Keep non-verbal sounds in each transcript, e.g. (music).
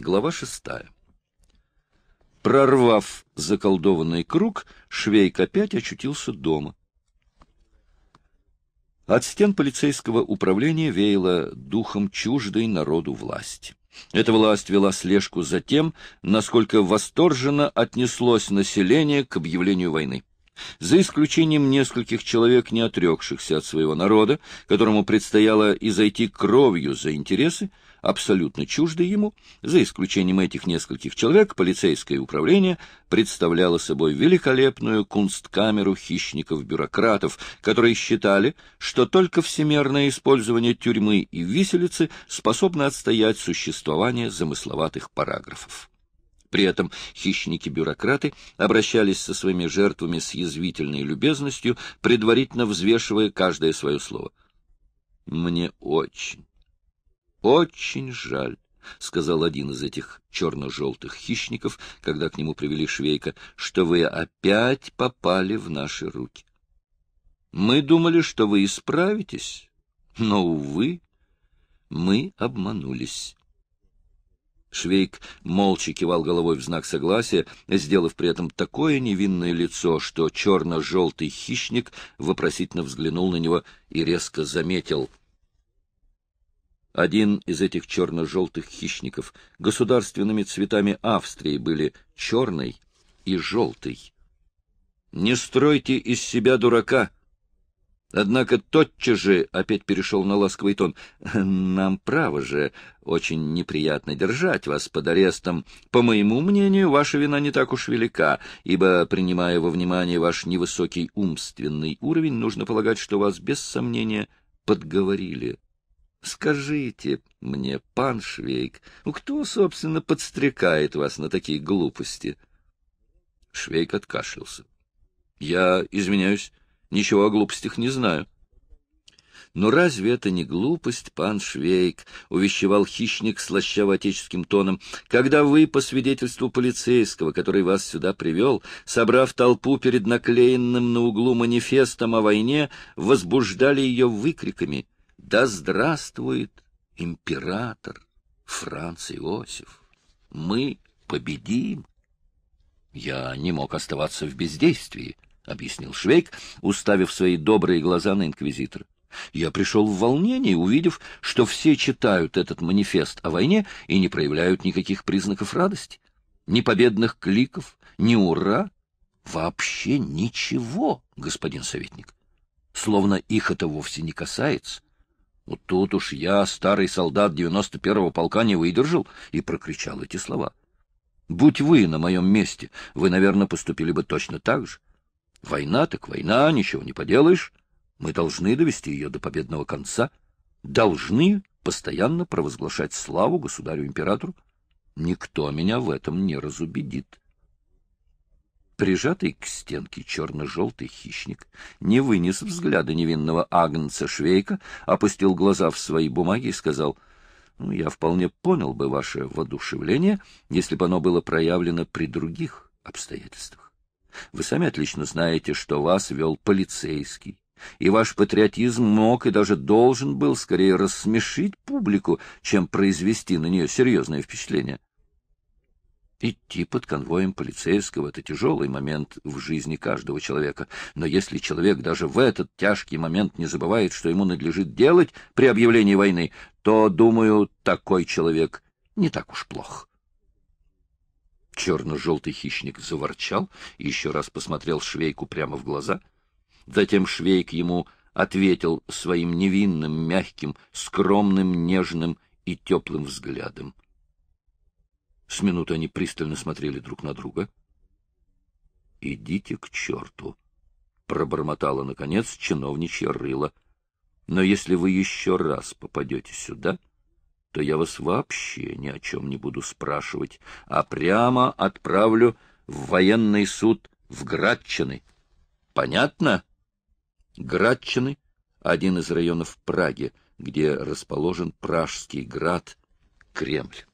Глава шестая. Прорвав заколдованный круг, Швейк опять очутился дома. От стен полицейского управления веяло духом чуждой народу власти. Эта власть вела слежку за тем, насколько восторженно отнеслось население к объявлению войны. За исключением нескольких человек, не отрекшихся от своего народа, которому предстояло изойти кровью за интересы, абсолютно чужды ему, за исключением этих нескольких человек, полицейское управление представляло собой великолепную кунсткамеру хищников-бюрократов, которые считали, что только всемерное использование тюрьмы и виселицы способно отстоять существование замысловатых параграфов. При этом хищники-бюрократы обращались со своими жертвами с язвительной любезностью, предварительно взвешивая каждое свое слово. «Мне очень, очень жаль. — сказал один из этих черно-желтых хищников, когда к нему привели швейка, — что вы опять попали в наши руки. Мы думали, что вы исправитесь, но, увы, мы обманулись. Швейк молча кивал головой в знак согласия, сделав при этом такое невинное лицо, что черно-желтый хищник вопросительно взглянул на него и резко заметил один из этих черно-желтых хищников государственными цветами Австрии были черный и желтый. «Не стройте из себя дурака!» Однако тотчас же опять перешел на ласковый тон. «Нам, право же, очень неприятно держать вас под арестом. По моему мнению, ваша вина не так уж велика, ибо, принимая во внимание ваш невысокий умственный уровень, нужно полагать, что вас, без сомнения, подговорили Скажите мне, пан Швейк, ну кто, собственно, подстрекает вас на такие глупости? Швейк откашлялся. Я извиняюсь, ничего о глупостях не знаю. Но разве это не глупость, пан Швейк, увещевал хищник слащаво-отеческим тоном, когда вы, по свидетельству полицейского, который вас сюда привел, собрав толпу перед наклеенным на углу манифестом о войне, возбуждали ее выкриками — да здравствует император Франц Иосиф! Мы победим! Я не мог оставаться в бездействии, — объяснил Швейк, уставив свои добрые глаза на инквизитора. Я пришел в волнение, увидев, что все читают этот манифест о войне и не проявляют никаких признаков радости, ни победных кликов, ни ура, вообще ничего, господин советник. Словно их это вовсе не касается. Вот тут уж я, старый солдат 91-го полка, не выдержал и прокричал эти слова. Будь вы на моем месте, вы, наверное, поступили бы точно так же. Война так война, ничего не поделаешь. Мы должны довести ее до победного конца. Должны постоянно провозглашать славу государю-императору. Никто меня в этом не разубедит. Прижатый к стенке черно-желтый хищник не вынес взгляда невинного агнца Швейка, опустил глаза в свои бумаги и сказал, «Ну, «Я вполне понял бы ваше воодушевление, если бы оно было проявлено при других обстоятельствах. Вы сами отлично знаете, что вас вел полицейский, и ваш патриотизм мог и даже должен был скорее рассмешить публику, чем произвести на нее серьезное впечатление. Идти под конвоем полицейского — это тяжелый момент в жизни каждого человека. Но если человек даже в этот тяжкий момент не забывает, что ему надлежит делать при объявлении войны, то, думаю, такой человек не так уж плох. Черно-желтый хищник заворчал и еще раз посмотрел Швейку прямо в глаза. Затем Швейк ему ответил своим невинным, мягким, скромным, нежным и теплым взглядом — с минуты они пристально смотрели друг на друга. — Идите к черту! — пробормотала, наконец, чиновничья рыла. — Но если вы еще раз попадете сюда, то я вас вообще ни о чем не буду спрашивать, а прямо отправлю в военный суд в Градчины. Понятно? Градчины — один из районов Праги, где расположен Пражский град, Кремль.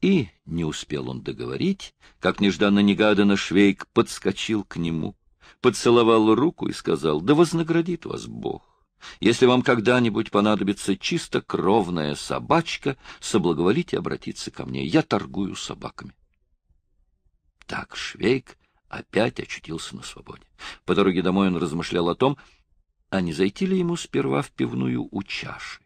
И не успел он договорить, как нежданно-негаданно Швейк подскочил к нему, поцеловал руку и сказал, «Да вознаградит вас Бог! Если вам когда-нибудь понадобится чисто кровная собачка, соблаговолите обратиться ко мне, я торгую собаками». Так Швейк опять очутился на свободе. По дороге домой он размышлял о том, а не зайти ли ему сперва в пивную у чаши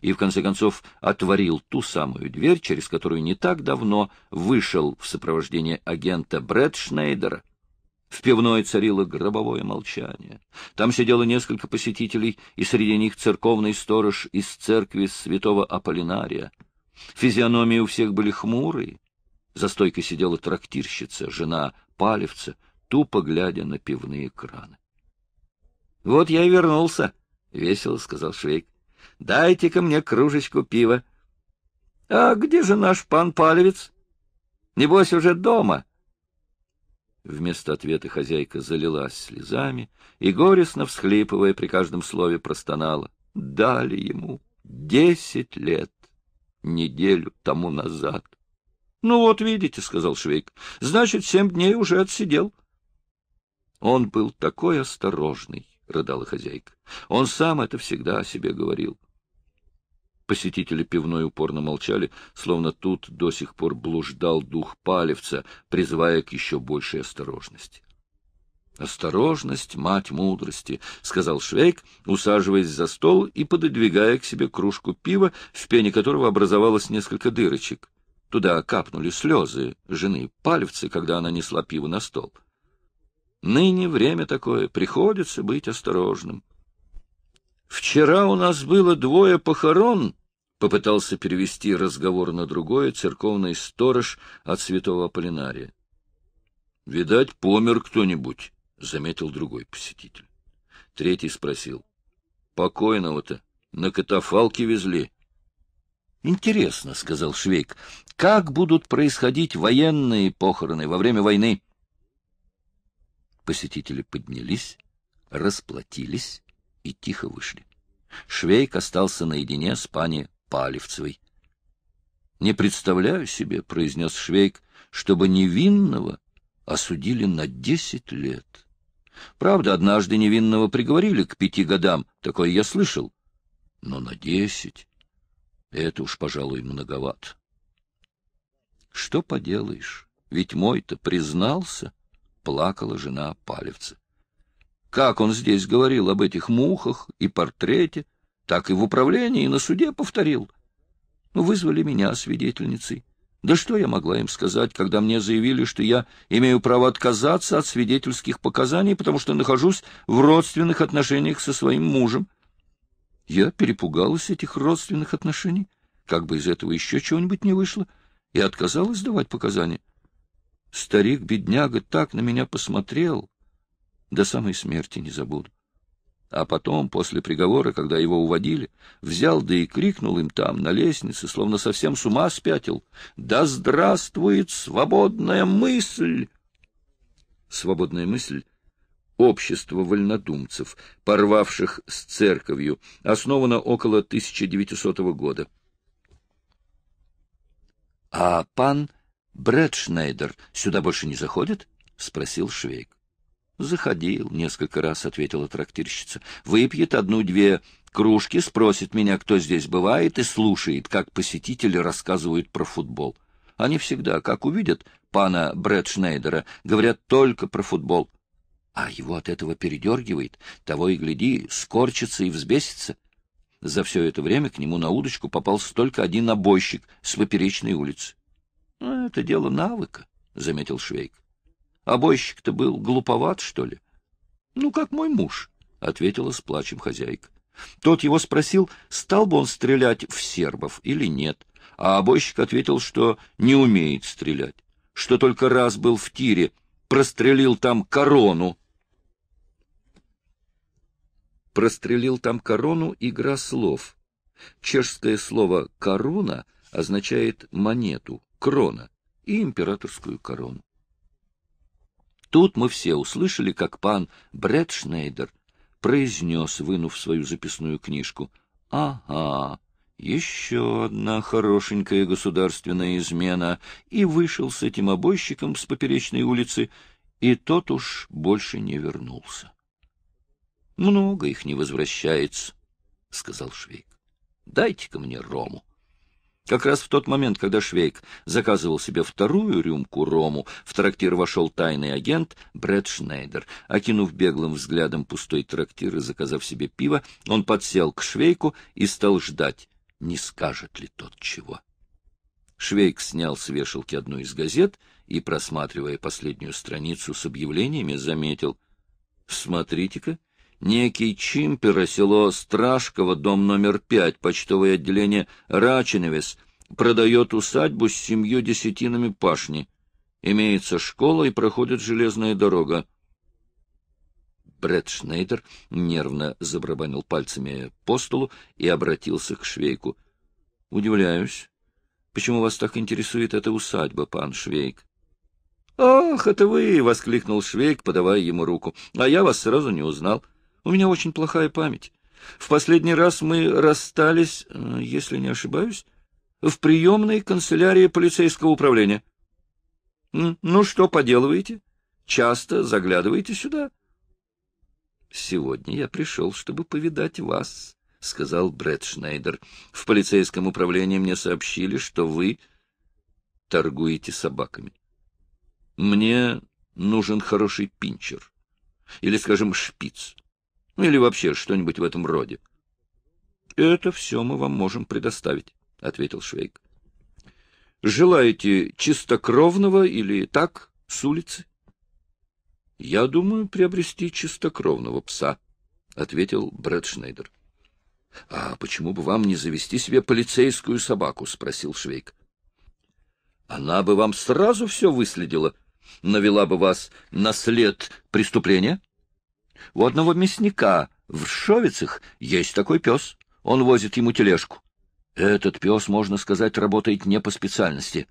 и, в конце концов, отворил ту самую дверь, через которую не так давно вышел в сопровождении агента Брэд Шнейдера. В пивной царило гробовое молчание. Там сидело несколько посетителей, и среди них церковный сторож из церкви святого Аполлинария. Физиономии у всех были хмурые. За стойкой сидела трактирщица, жена Палевца, тупо глядя на пивные краны. — Вот я и вернулся, — весело сказал Швейк. Дайте-ка мне кружечку пива. — А где же наш пан Палевец? Небось, уже дома. Вместо ответа хозяйка залилась слезами и, горестно всхлипывая при каждом слове, простонала. Дали ему десять лет, неделю тому назад. — Ну вот видите, — сказал Швейк, — значит, семь дней уже отсидел. Он был такой осторожный, рыдала хозяйка. Он сам это всегда о себе говорил. Посетители пивной упорно молчали, словно тут до сих пор блуждал дух палевца, призывая к еще большей осторожности. «Осторожность — мать мудрости», — сказал Швейк, усаживаясь за стол и пододвигая к себе кружку пива, в пене которого образовалось несколько дырочек. Туда капнули слезы жены палевцы, когда она несла пиво на стол. — Ныне время такое, приходится быть осторожным. Вчера у нас было двое похорон, попытался перевести разговор на другое церковный сторож от святого Аполлинария. Видать, помер кто-нибудь, заметил другой посетитель. Третий спросил: Покойного-то на катафалке везли. Интересно, сказал Швейк, как будут происходить военные похороны во время войны? Посетители поднялись, расплатились и тихо вышли. Швейк остался наедине с пани Палевцевой. — Не представляю себе, — произнес Швейк, — чтобы невинного осудили на десять лет. Правда, однажды невинного приговорили к пяти годам, такое я слышал. Но на десять — это уж, пожалуй, многовато. — Что поделаешь, ведь мой-то признался, плакала жена Палевца. Как он здесь говорил об этих мухах и портрете, так и в управлении и на суде повторил. Ну, вызвали меня свидетельницей. Да что я могла им сказать, когда мне заявили, что я имею право отказаться от свидетельских показаний, потому что нахожусь в родственных отношениях со своим мужем? Я перепугалась этих родственных отношений, как бы из этого еще чего-нибудь не вышло, и отказалась давать показания. Старик-бедняга так на меня посмотрел. До самой смерти не забуду. А потом, после приговора, когда его уводили, взял да и крикнул им там, на лестнице, словно совсем с ума спятил. «Да здравствует свободная мысль!» Свободная мысль — общество вольнодумцев, порвавших с церковью, основано около 1900 года. А пан Бред Шнайдер сюда больше не заходит? — спросил Швейк. — Заходил несколько раз, — ответила трактирщица. — Выпьет одну-две кружки, спросит меня, кто здесь бывает, и слушает, как посетители рассказывают про футбол. Они всегда, как увидят пана Бред Шнайдера, говорят только про футбол. А его от этого передергивает, того и гляди, скорчится и взбесится. За все это время к нему на удочку попал только один обойщик с поперечной улицы. — а Это дело навыка, — заметил Швейк. — Обойщик-то а был глуповат, что ли? — Ну, как мой муж, — ответила с плачем хозяйка. Тот его спросил, стал бы он стрелять в сербов или нет, а обойщик ответил, что не умеет стрелять, что только раз был в тире, прострелил там корону. Прострелил там корону — игра слов. Чешское слово корона означает «монету» крона и императорскую корону. Тут мы все услышали, как пан Бред Шнейдер произнес, вынув свою записную книжку. «Ага, еще одна хорошенькая государственная измена!» И вышел с этим обойщиком с поперечной улицы, и тот уж больше не вернулся. «Много их не возвращается», — сказал Швейк. «Дайте-ка мне рому». Как раз в тот момент, когда Швейк заказывал себе вторую рюмку рому, в трактир вошел тайный агент Брэд Шнейдер. Окинув беглым взглядом пустой трактир и заказав себе пиво, он подсел к Швейку и стал ждать, не скажет ли тот чего. Швейк снял с вешалки одну из газет и, просматривая последнюю страницу с объявлениями, заметил. — Смотрите-ка, некий Чимпера, село Страшково, дом номер пять, почтовое отделение Раченевес, продает усадьбу с семью десятинами пашни. Имеется школа и проходит железная дорога. Бред Шнейдер нервно забрабанил пальцами по столу и обратился к Швейку. — Удивляюсь. Почему вас так интересует эта усадьба, пан Швейк? — Ах, это вы! — воскликнул Швейк, подавая ему руку. — А я вас сразу не узнал. У меня очень плохая память. В последний раз мы расстались, э, если не ошибаюсь, в приемной канцелярии полицейского управления. Ну что поделываете? Часто заглядываете сюда. Сегодня я пришел, чтобы повидать вас, сказал Брэд Шнайдер. В полицейском управлении мне сообщили, что вы торгуете собаками. Мне нужен хороший пинчер или, скажем, шпиц. Ну, или вообще что-нибудь в этом роде. — Это все мы вам можем предоставить, — ответил Швейк. — Желаете чистокровного или так, с улицы? — Я думаю приобрести чистокровного пса, — ответил Брэд Шнейдер. — А почему бы вам не завести себе полицейскую собаку? — спросил Швейк. — Она бы вам сразу все выследила, навела бы вас на след преступления у одного мясника в Шовицах есть такой пес. Он возит ему тележку. Этот пес, можно сказать, работает не по специальности.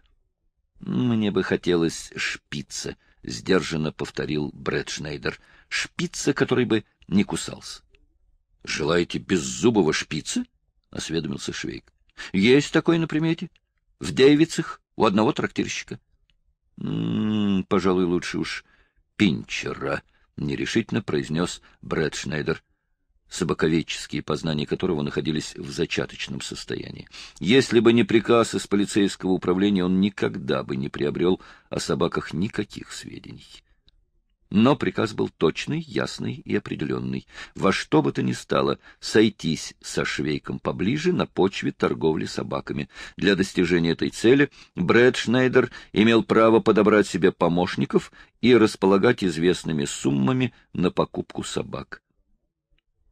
— Мне бы хотелось шпица, — сдержанно повторил Брэд Шнейдер. — Шпица, который бы не кусался. — Желаете беззубого шпица? — осведомился Швейк. — Есть такой на примете. В Дейвицах у одного трактирщика. «М-м, — Пожалуй, лучше уж Пинчера, нерешительно произнес Брэд Шнейдер, собаковедческие познания которого находились в зачаточном состоянии. Если бы не приказ из полицейского управления, он никогда бы не приобрел о собаках никаких сведений. Но приказ был точный, ясный и определенный. Во что бы то ни стало, сойтись со швейком поближе на почве торговли собаками. Для достижения этой цели Брэд Шнайдер имел право подобрать себе помощников и располагать известными суммами на покупку собак.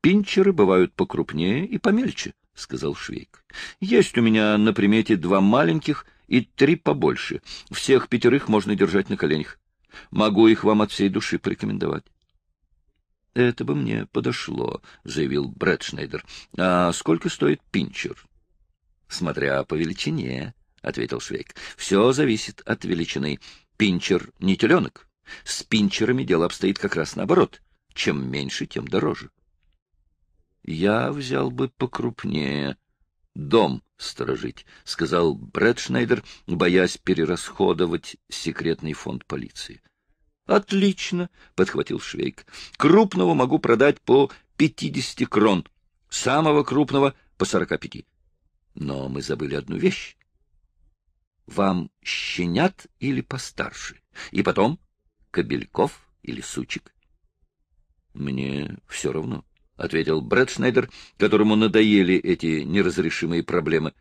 «Пинчеры бывают покрупнее и помельче», — сказал Швейк. «Есть у меня на примете два маленьких и три побольше. Всех пятерых можно держать на коленях. Могу их вам от всей души порекомендовать. — Это бы мне подошло, — заявил Брэд Шнейдер. — А сколько стоит пинчер? — Смотря по величине, — ответил Швейк. — Все зависит от величины. Пинчер не теленок. С пинчерами дело обстоит как раз наоборот. Чем меньше, тем дороже. — Я взял бы покрупнее, дом сторожить, — сказал Брэд Шнайдер, боясь перерасходовать секретный фонд полиции. Отлично, подхватил Швейк. Крупного могу продать по 50 крон, самого крупного по 45. Но мы забыли одну вещь. Вам щенят или постарше? И потом кобельков или сучек? Мне все равно, ответил Брэд Шнайдер, которому надоели эти неразрешимые проблемы.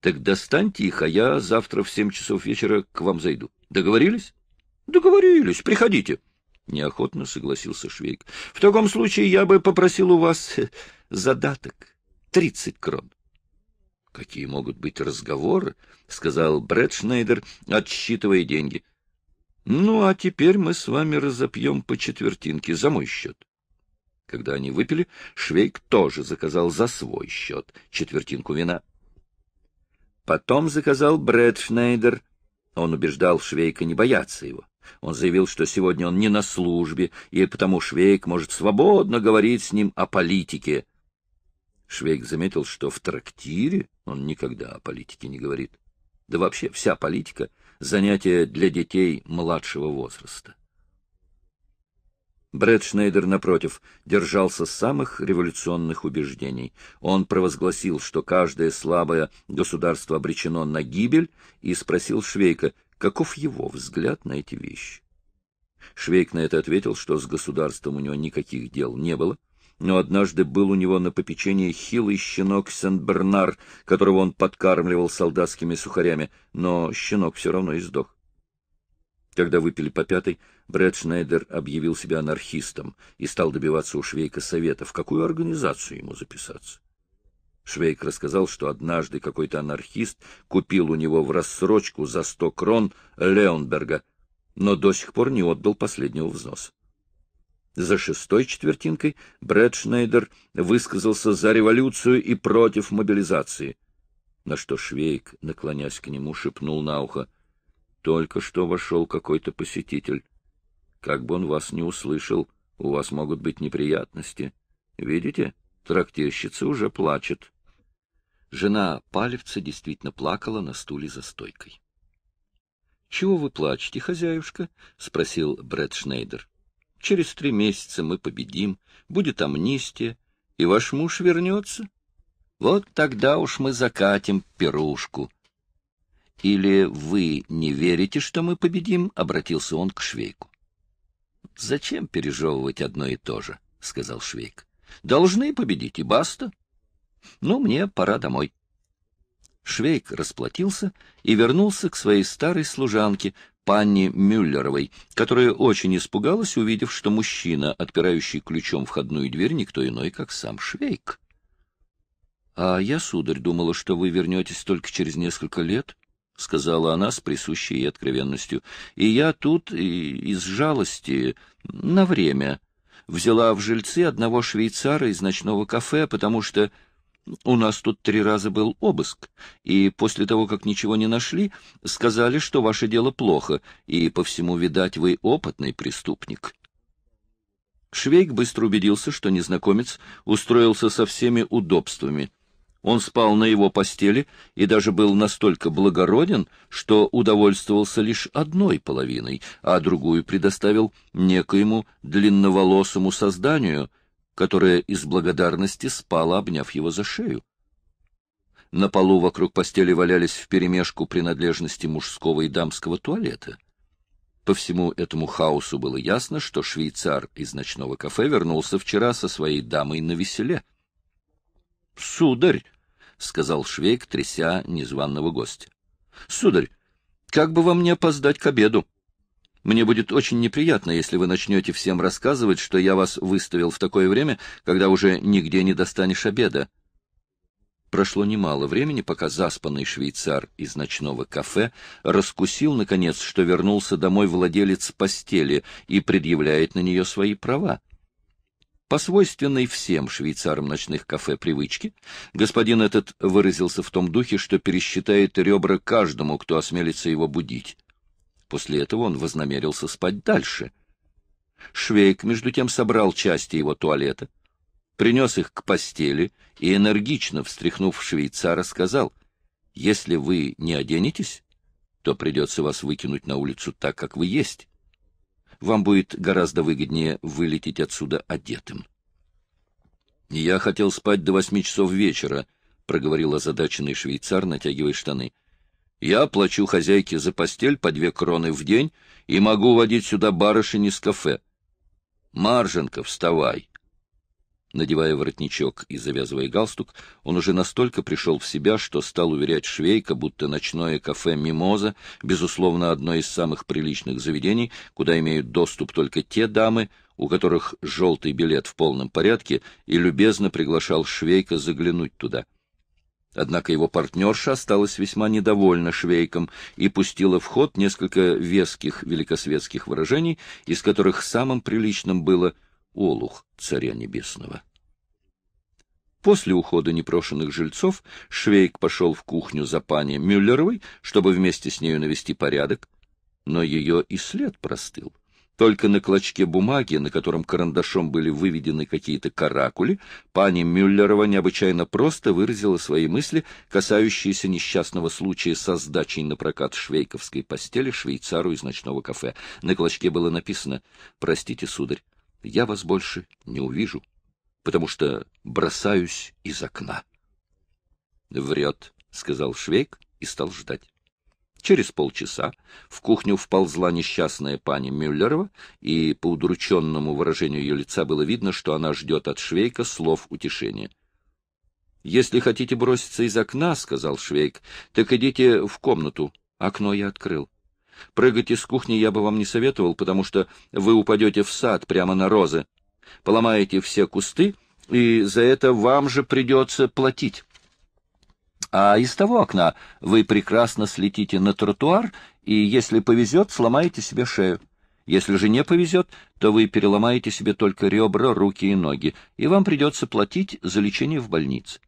Так достаньте их, а я завтра в семь часов вечера к вам зайду. Договорились? Договорились, приходите. Неохотно согласился Швейк. В таком случае я бы попросил у вас (laughs) задаток. Тридцать крон. Какие могут быть разговоры, сказал Брэдшнейдер, отсчитывая деньги. Ну, а теперь мы с вами разопьем по четвертинке за мой счет. Когда они выпили, Швейк тоже заказал за свой счет четвертинку вина. Потом заказал Брэдшнейдер. Он убеждал Швейка не бояться его. Он заявил, что сегодня он не на службе, и потому Швейк может свободно говорить с ним о политике. Швейк заметил, что в трактире он никогда о политике не говорит. Да вообще вся политика — занятие для детей младшего возраста. Брэд Шнейдер, напротив, держался самых революционных убеждений. Он провозгласил, что каждое слабое государство обречено на гибель, и спросил Швейка, Каков его взгляд на эти вещи? Швейк на это ответил, что с государством у него никаких дел не было, но однажды был у него на попечении хилый щенок Сен-Бернар, которого он подкармливал солдатскими сухарями, но щенок все равно издох. Когда выпили по пятой, Брэд Шнайдер объявил себя анархистом и стал добиваться у Швейка совета, в какую организацию ему записаться. Швейк рассказал, что однажды какой-то анархист купил у него в рассрочку за сто крон Леонберга, но до сих пор не отдал последнего взноса. За шестой четвертинкой Брэд Шнейдер высказался за революцию и против мобилизации. На что Швейк, наклонясь к нему, шепнул на ухо. — Только что вошел какой-то посетитель. Как бы он вас не услышал, у вас могут быть неприятности. Видите, трактирщица уже плачет. Жена Палевца действительно плакала на стуле за стойкой. — Чего вы плачете, хозяюшка? — спросил Брэд Шнейдер. — Через три месяца мы победим, будет амнистия, и ваш муж вернется. Вот тогда уж мы закатим пирушку. — Или вы не верите, что мы победим? — обратился он к Швейку. — Зачем пережевывать одно и то же? — сказал Швейк. — Должны победить, и баста. — но мне пора домой. Швейк расплатился и вернулся к своей старой служанке, панне Мюллеровой, которая очень испугалась, увидев, что мужчина, отпирающий ключом входную дверь, никто иной, как сам Швейк. — А я, сударь, думала, что вы вернетесь только через несколько лет, — сказала она с присущей откровенностью. — И я тут и, из жалости на время взяла в жильцы одного швейцара из ночного кафе, потому что... У нас тут три раза был обыск, и после того, как ничего не нашли, сказали, что ваше дело плохо, и по всему, видать, вы опытный преступник. Швейк быстро убедился, что незнакомец устроился со всеми удобствами. Он спал на его постели и даже был настолько благороден, что удовольствовался лишь одной половиной, а другую предоставил некоему длинноволосому созданию, которая из благодарности спала, обняв его за шею. На полу вокруг постели валялись вперемешку принадлежности мужского и дамского туалета. По всему этому хаосу было ясно, что швейцар из ночного кафе вернулся вчера со своей дамой на веселе. — Сударь, — сказал Швейк, тряся незваного гостя. — Сударь, как бы вам не опоздать к обеду? — мне будет очень неприятно, если вы начнете всем рассказывать, что я вас выставил в такое время, когда уже нигде не достанешь обеда. Прошло немало времени, пока заспанный швейцар из ночного кафе раскусил, наконец, что вернулся домой владелец постели и предъявляет на нее свои права. По свойственной всем швейцарам ночных кафе привычки. господин этот выразился в том духе, что пересчитает ребра каждому, кто осмелится его будить. После этого он вознамерился спать дальше. Швейк, между тем, собрал части его туалета, принес их к постели и, энергично встряхнув швейцара, сказал, «Если вы не оденетесь, то придется вас выкинуть на улицу так, как вы есть. Вам будет гораздо выгоднее вылететь отсюда одетым». «Я хотел спать до восьми часов вечера», — проговорил озадаченный швейцар, натягивая штаны. — я плачу хозяйке за постель по две кроны в день и могу водить сюда барышень из кафе. Марженко, вставай!» Надевая воротничок и завязывая галстук, он уже настолько пришел в себя, что стал уверять Швейка, будто ночное кафе «Мимоза» — безусловно, одно из самых приличных заведений, куда имеют доступ только те дамы, у которых желтый билет в полном порядке, и любезно приглашал Швейка заглянуть туда — Однако его партнерша осталась весьма недовольна швейком и пустила в ход несколько веских великосветских выражений, из которых самым приличным было «Олух Царя Небесного». После ухода непрошенных жильцов Швейк пошел в кухню за пани Мюллеровой, чтобы вместе с нею навести порядок, но ее и след простыл. Только на клочке бумаги, на котором карандашом были выведены какие-то каракули, пани Мюллерова необычайно просто выразила свои мысли, касающиеся несчастного случая со сдачей на прокат швейковской постели швейцару из ночного кафе. На клочке было написано «Простите, сударь, я вас больше не увижу, потому что бросаюсь из окна». «Врет», — сказал Швейк и стал ждать. Через полчаса в кухню вползла несчастная пани Мюллерова, и по удрученному выражению ее лица было видно, что она ждет от Швейка слов утешения. «Если хотите броситься из окна, — сказал Швейк, — так идите в комнату. Окно я открыл. Прыгать из кухни я бы вам не советовал, потому что вы упадете в сад прямо на розы, поломаете все кусты, и за это вам же придется платить». А из того окна вы прекрасно слетите на тротуар и, если повезет, сломаете себе шею. Если же не повезет, то вы переломаете себе только ребра, руки и ноги, и вам придется платить за лечение в больнице.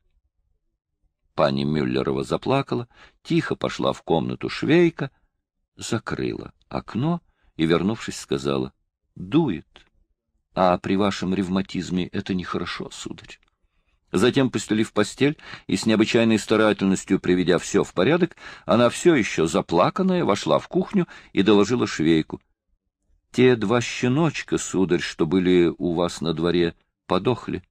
Пани Мюллерова заплакала, тихо пошла в комнату швейка, закрыла окно и, вернувшись, сказала, «Дует, а при вашем ревматизме это нехорошо, сударь». Затем, постелив постель и с необычайной старательностью приведя все в порядок, она все еще заплаканная вошла в кухню и доложила швейку. — Те два щеночка, сударь, что были у вас на дворе, подохли,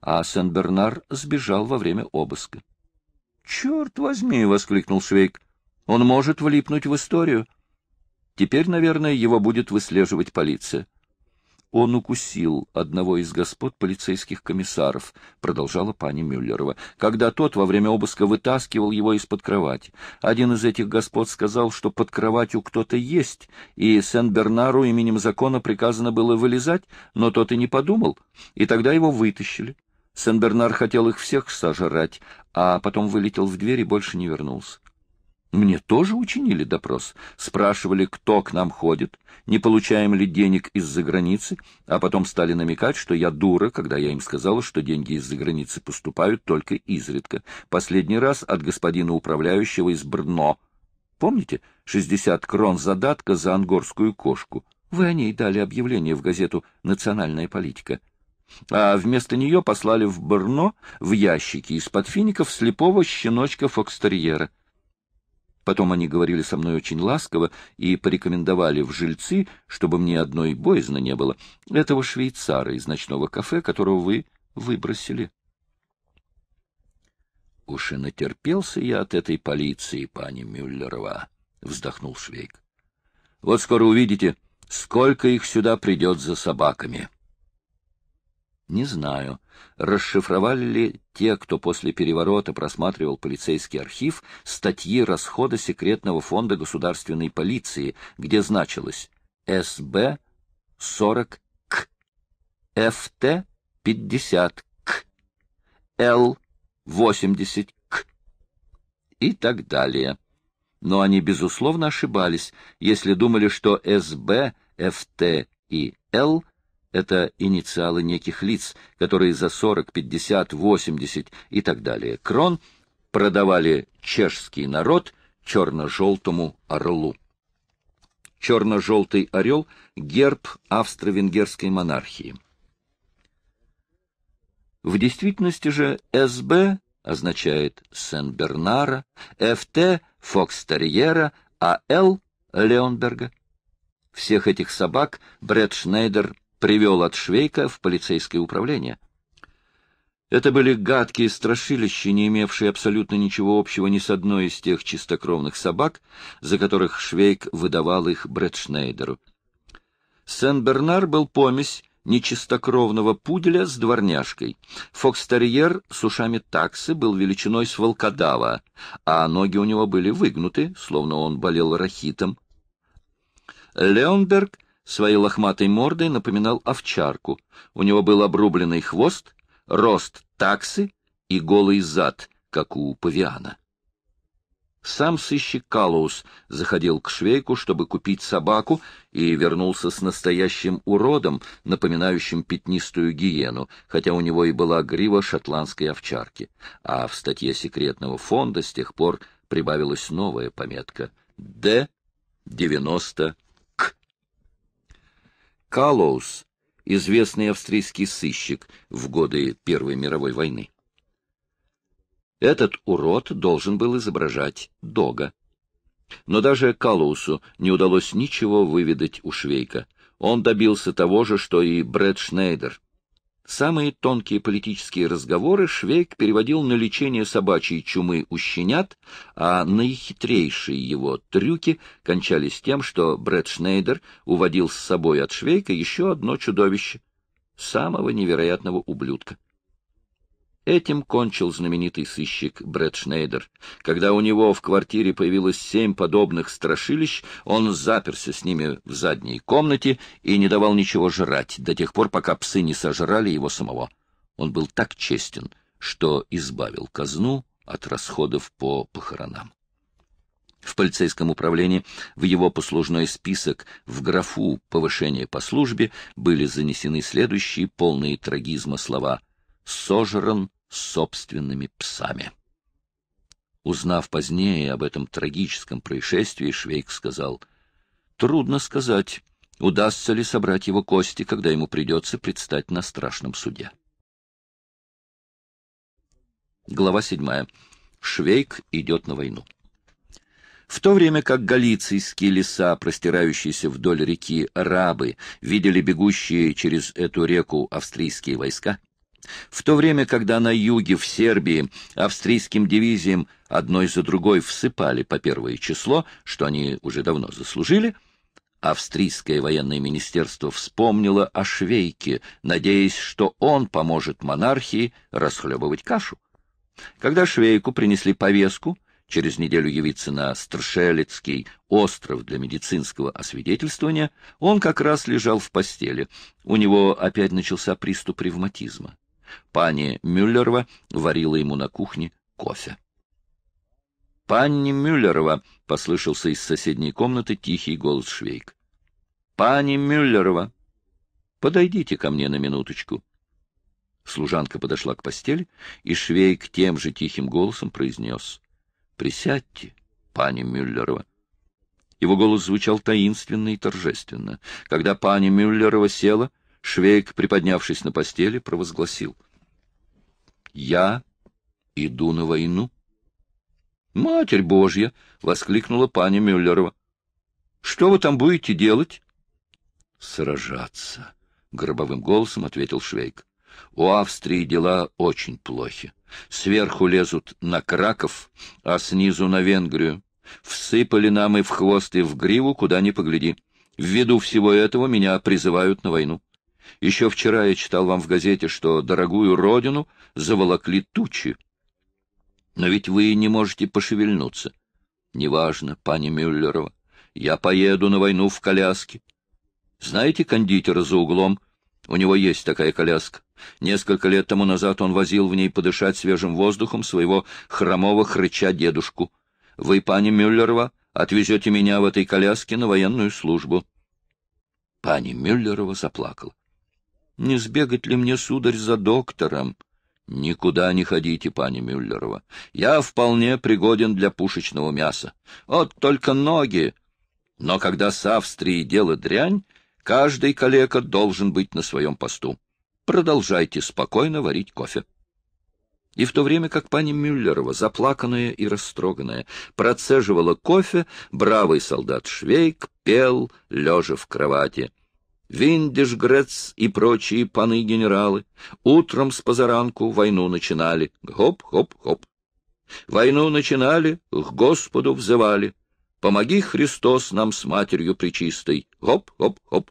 а Сен-Бернар сбежал во время обыска. — Черт возьми! — воскликнул швейк. — Он может влипнуть в историю. Теперь, наверное, его будет выслеживать полиция. — он укусил одного из господ полицейских комиссаров, продолжала пани Мюллерова, когда тот во время обыска вытаскивал его из-под кровати. Один из этих господ сказал, что под кроватью кто-то есть, и Сен-Бернару именем закона приказано было вылезать, но тот и не подумал, и тогда его вытащили. Сен-Бернар хотел их всех сожрать, а потом вылетел в дверь и больше не вернулся. Мне тоже учинили допрос. Спрашивали, кто к нам ходит, не получаем ли денег из-за границы, а потом стали намекать, что я дура, когда я им сказала, что деньги из-за границы поступают только изредка. Последний раз от господина управляющего из Брно. Помните, 60 крон задатка за ангорскую кошку? Вы о ней дали объявление в газету «Национальная политика» а вместо нее послали в Брно в ящики из-под фиников слепого щеночка Фокстерьера. Потом они говорили со мной очень ласково и порекомендовали в жильцы, чтобы мне одной боязно не было, этого швейцара из ночного кафе, которого вы выбросили. — Уж и натерпелся я от этой полиции, пани Мюллерова, — вздохнул Швейк. — Вот скоро увидите, сколько их сюда придет за собаками. — не знаю, расшифровали ли те, кто после переворота просматривал полицейский архив, статьи расхода секретного фонда государственной полиции, где значилось СБ 40 К, ФТ 50 К, Л 80 К и так далее. Но они, безусловно, ошибались, если думали, что СБ, ФТ и Л это инициалы неких лиц, которые за 40, 50, 80 и так далее крон продавали чешский народ черно-желтому орлу. Черно-желтый орел — герб австро-венгерской монархии. В действительности же СБ означает Сен-Бернара, ФТ — Фокстерьера, а Л — Леонберга. Всех этих собак Брэд Шнейдер привел от Швейка в полицейское управление. Это были гадкие страшилища, не имевшие абсолютно ничего общего ни с одной из тех чистокровных собак, за которых Швейк выдавал их Брэдшнейдеру. Сен-Бернар был помесь нечистокровного пуделя с дворняжкой. Фокстерьер с ушами таксы был величиной с волкодава, а ноги у него были выгнуты, словно он болел рахитом. Леонберг — Своей лохматой мордой напоминал овчарку. У него был обрубленный хвост, рост таксы и голый зад, как у павиана. Сам сыщик Калоус заходил к швейку, чтобы купить собаку, и вернулся с настоящим уродом, напоминающим пятнистую гиену, хотя у него и была грива шотландской овчарки. А в статье секретного фонда с тех пор прибавилась новая пометка «Д-90 Каллоус, известный австрийский сыщик в годы Первой мировой войны. Этот урод должен был изображать дога. Но даже Каллоусу не удалось ничего выведать у Швейка. Он добился того же, что и Брэд Шнейдер. Самые тонкие политические разговоры Швейк переводил на лечение собачьей чумы у щенят, а наихитрейшие его трюки кончались тем, что Брэд Шнейдер уводил с собой от Швейка еще одно чудовище — самого невероятного ублюдка. Этим кончил знаменитый сыщик Брэд Шнейдер. Когда у него в квартире появилось семь подобных страшилищ, он заперся с ними в задней комнате и не давал ничего жрать до тех пор, пока псы не сожрали его самого. Он был так честен, что избавил казну от расходов по похоронам. В полицейском управлении в его послужной список в графу «Повышение по службе» были занесены следующие полные трагизма слова «Сожран собственными псами. Узнав позднее об этом трагическом происшествии, Швейк сказал, «Трудно сказать, удастся ли собрать его кости, когда ему придется предстать на страшном суде». Глава седьмая. Швейк идет на войну. В то время как галицийские леса, простирающиеся вдоль реки Рабы, видели бегущие через эту реку австрийские войска, в то время, когда на юге, в Сербии, австрийским дивизиям одной за другой всыпали по первое число, что они уже давно заслужили, австрийское военное министерство вспомнило о швейке, надеясь, что он поможет монархии расхлебывать кашу. Когда швейку принесли повестку, через неделю явиться на Стршелецкий остров для медицинского освидетельствования, он как раз лежал в постели. У него опять начался приступ ревматизма. Пани Мюллерова варила ему на кухне кофе. «Панни Мюллерова!» — послышался из соседней комнаты тихий голос Швейк. «Пани Мюллерова! Подойдите ко мне на минуточку!» Служанка подошла к постели, и Швейк тем же тихим голосом произнес. «Присядьте, пани Мюллерова!» Его голос звучал таинственно и торжественно. Когда пани Мюллерова села, Швейк, приподнявшись на постели, провозгласил. — Я иду на войну. — Матерь Божья! — воскликнула паня Мюллерова. — Что вы там будете делать? — Сражаться, — гробовым голосом ответил Швейк. — У Австрии дела очень плохи. Сверху лезут на Краков, а снизу на Венгрию. Всыпали нам и в хвост, и в гриву, куда ни погляди. Ввиду всего этого меня призывают на войну. Еще вчера я читал вам в газете, что дорогую родину заволокли тучи. Но ведь вы не можете пошевельнуться. Неважно, пани Мюллерова, я поеду на войну в коляске. Знаете кондитера за углом? У него есть такая коляска. Несколько лет тому назад он возил в ней подышать свежим воздухом своего хромого хрыча дедушку. Вы, пани Мюллерова, отвезете меня в этой коляске на военную службу. Пани Мюллерова заплакала. Не сбегать ли мне, сударь, за доктором? Никуда не ходите, пани Мюллерова. Я вполне пригоден для пушечного мяса. Вот только ноги. Но когда с Австрией дело дрянь, каждый калека должен быть на своем посту. Продолжайте спокойно варить кофе. И в то время как пани Мюллерова, заплаканная и растроганная, процеживала кофе, бравый солдат Швейк пел, лежа в кровати — Виндишгрец и прочие паны-генералы утром с позаранку войну начинали. Гоп-хоп-хоп. Войну начинали, к Господу взывали. Помоги, Христос, нам с матерью причистой. Гоп-хоп-хоп.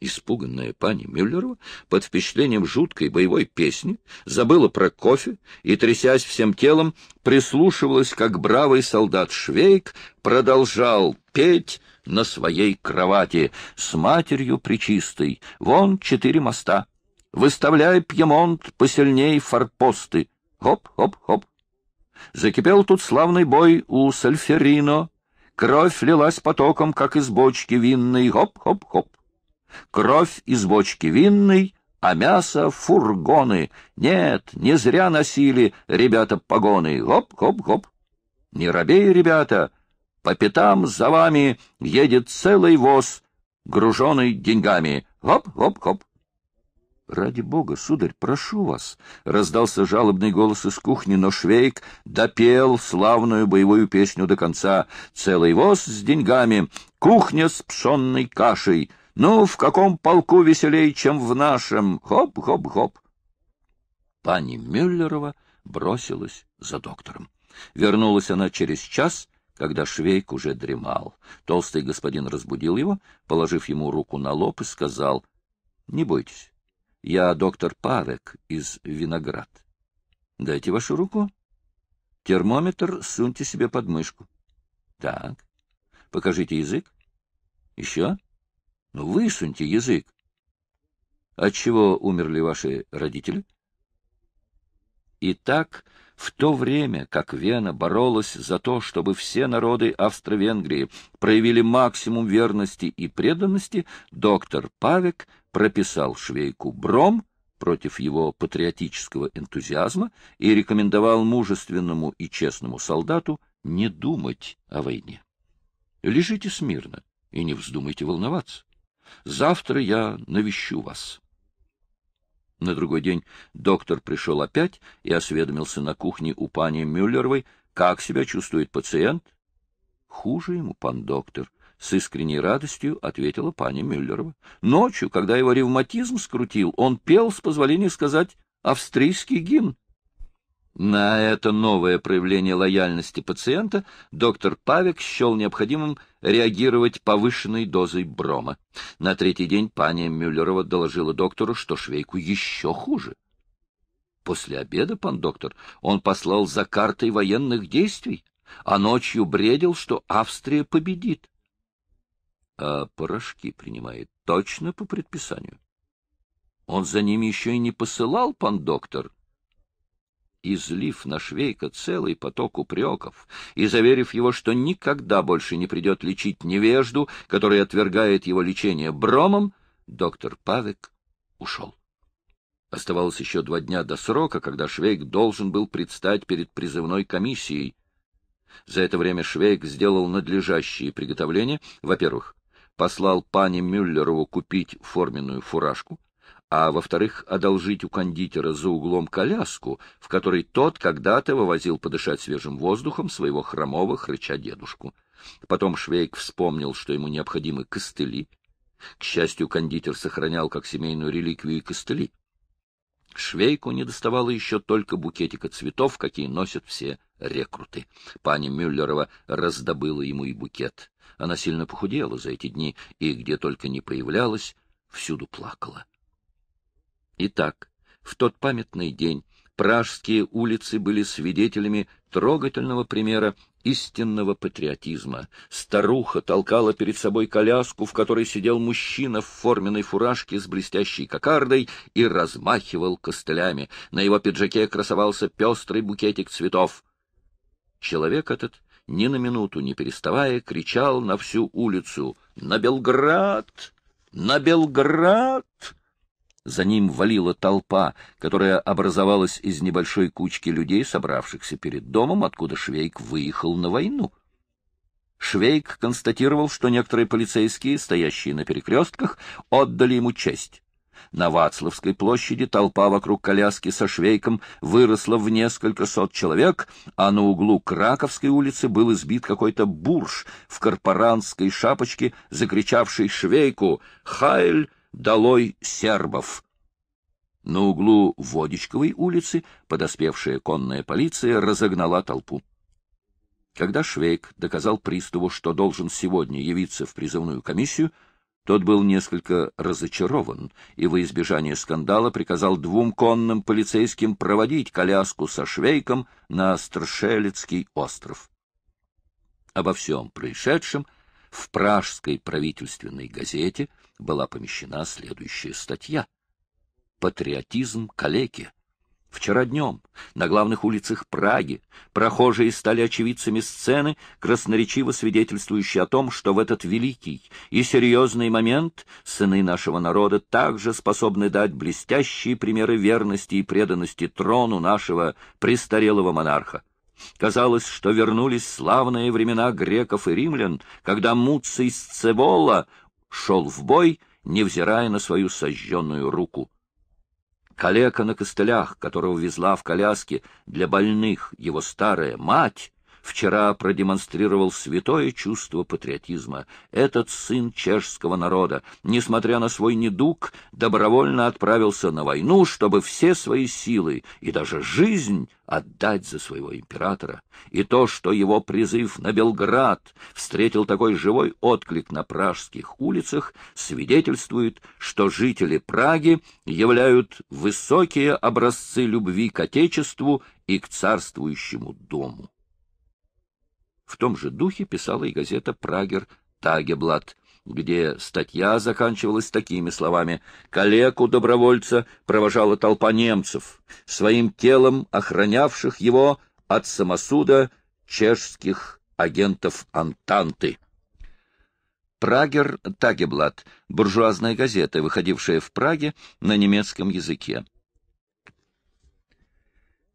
Испуганная пани Мюллерова под впечатлением жуткой боевой песни забыла про кофе и, трясясь всем телом, прислушивалась, как бравый солдат Швейк продолжал петь на своей кровати с матерью причистой. Вон четыре моста. Выставляй, Пьемонт, посильней форпосты. Хоп-хоп-хоп. Закипел тут славный бой у Сальферино. Кровь лилась потоком, как из бочки винной. Хоп-хоп-хоп. Кровь из бочки винной, а мясо — фургоны. Нет, не зря носили ребята погоны. Хоп-хоп-хоп. Не робей, ребята, — по пятам за вами едет целый воз, груженный деньгами. Хоп-хоп-хоп. — Ради бога, сударь, прошу вас! — раздался жалобный голос из кухни, но Швейк допел славную боевую песню до конца. «Целый воз с деньгами, кухня с пшенной кашей. Ну, в каком полку веселей, чем в нашем? Хоп-хоп-хоп!» Пани Мюллерова бросилась за доктором. Вернулась она через час — когда Швейк уже дремал. Толстый господин разбудил его, положив ему руку на лоб и сказал, — Не бойтесь, я доктор Парек из Виноград. Дайте вашу руку. Термометр суньте себе под мышку. Так. Покажите язык. Еще? Ну, высуньте язык. От чего умерли ваши родители? Итак, так в то время как Вена боролась за то, чтобы все народы Австро-Венгрии проявили максимум верности и преданности, доктор Павек прописал швейку Бром против его патриотического энтузиазма и рекомендовал мужественному и честному солдату не думать о войне. Лежите смирно и не вздумайте волноваться. Завтра я навещу вас. На другой день доктор пришел опять и осведомился на кухне у пани Мюллеровой, как себя чувствует пациент. — Хуже ему, пан доктор, — с искренней радостью ответила пани Мюллерова. Ночью, когда его ревматизм скрутил, он пел, с позволения сказать, австрийский гимн. На это новое проявление лояльности пациента доктор Павик счел необходимым реагировать повышенной дозой брома. На третий день паня Мюллерова доложила доктору, что швейку еще хуже. После обеда, пан доктор, он послал за картой военных действий, а ночью бредил, что Австрия победит. А порошки принимает точно по предписанию. Он за ними еще и не посылал, пан доктор излив на Швейка целый поток упреков и заверив его, что никогда больше не придет лечить невежду, которая отвергает его лечение бромом, доктор Павек ушел. Оставалось еще два дня до срока, когда Швейк должен был предстать перед призывной комиссией. За это время Швейк сделал надлежащие приготовления. Во-первых, послал пане Мюллерову купить форменную фуражку а во-вторых, одолжить у кондитера за углом коляску, в которой тот когда-то вывозил подышать свежим воздухом своего хромого хрыча дедушку. Потом Швейк вспомнил, что ему необходимы костыли. К счастью, кондитер сохранял как семейную реликвию и костыли. Швейку недоставало еще только букетика цветов, какие носят все рекруты. Пани Мюллерова раздобыла ему и букет. Она сильно похудела за эти дни, и где только не появлялась, всюду плакала. Итак, в тот памятный день пражские улицы были свидетелями трогательного примера истинного патриотизма. Старуха толкала перед собой коляску, в которой сидел мужчина в форменной фуражке с блестящей кокардой и размахивал костылями. На его пиджаке красовался пестрый букетик цветов. Человек этот, ни на минуту не переставая, кричал на всю улицу «На Белград! На Белград!» За ним валила толпа, которая образовалась из небольшой кучки людей, собравшихся перед домом, откуда Швейк выехал на войну. Швейк констатировал, что некоторые полицейские, стоящие на перекрестках, отдали ему честь. На Вацлавской площади толпа вокруг коляски со швейком выросла в несколько сот человек, а на углу Краковской улицы был избит какой-то бурж в корпоранской шапочке, закричавший швейку «Хайль «Долой сербов!» На углу Водичковой улицы подоспевшая конная полиция разогнала толпу. Когда Швейк доказал приставу, что должен сегодня явиться в призывную комиссию, тот был несколько разочарован и во избежание скандала приказал двум конным полицейским проводить коляску со Швейком на Страшелецкий остров. Обо всем происшедшем в пражской правительственной газете — была помещена следующая статья. «Патриотизм калеки». Вчера днем на главных улицах Праги прохожие стали очевидцами сцены, красноречиво свидетельствующей о том, что в этот великий и серьезный момент сыны нашего народа также способны дать блестящие примеры верности и преданности трону нашего престарелого монарха. Казалось, что вернулись славные времена греков и римлян, когда Муций Сцевола шел в бой, невзирая на свою сожженную руку. Калека на костылях, которого везла в коляске для больных его старая мать, вчера продемонстрировал святое чувство патриотизма. Этот сын чешского народа, несмотря на свой недуг, добровольно отправился на войну, чтобы все свои силы и даже жизнь отдать за своего императора. И то, что его призыв на Белград встретил такой живой отклик на пражских улицах, свидетельствует, что жители Праги являют высокие образцы любви к Отечеству и к царствующему дому. В том же духе писала и газета «Прагер Тагеблат», где статья заканчивалась такими словами «Калеку-добровольца провожала толпа немцев, своим телом охранявших его от самосуда чешских агентов Антанты». «Прагер Тагеблат» — буржуазная газета, выходившая в Праге на немецком языке.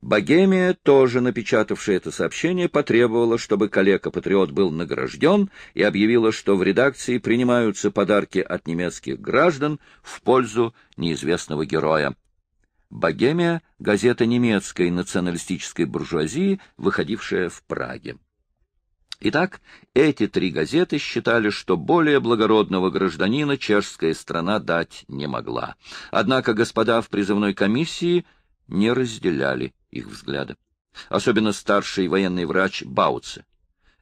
Богемия, тоже напечатавшая это сообщение, потребовала, чтобы коллега-патриот был награжден и объявила, что в редакции принимаются подарки от немецких граждан в пользу неизвестного героя. «Богемия» — газета немецкой националистической буржуазии, выходившая в Праге. Итак, эти три газеты считали, что более благородного гражданина чешская страна дать не могла. Однако господа в призывной комиссии не разделяли их взгляда. Особенно старший военный врач Бауце.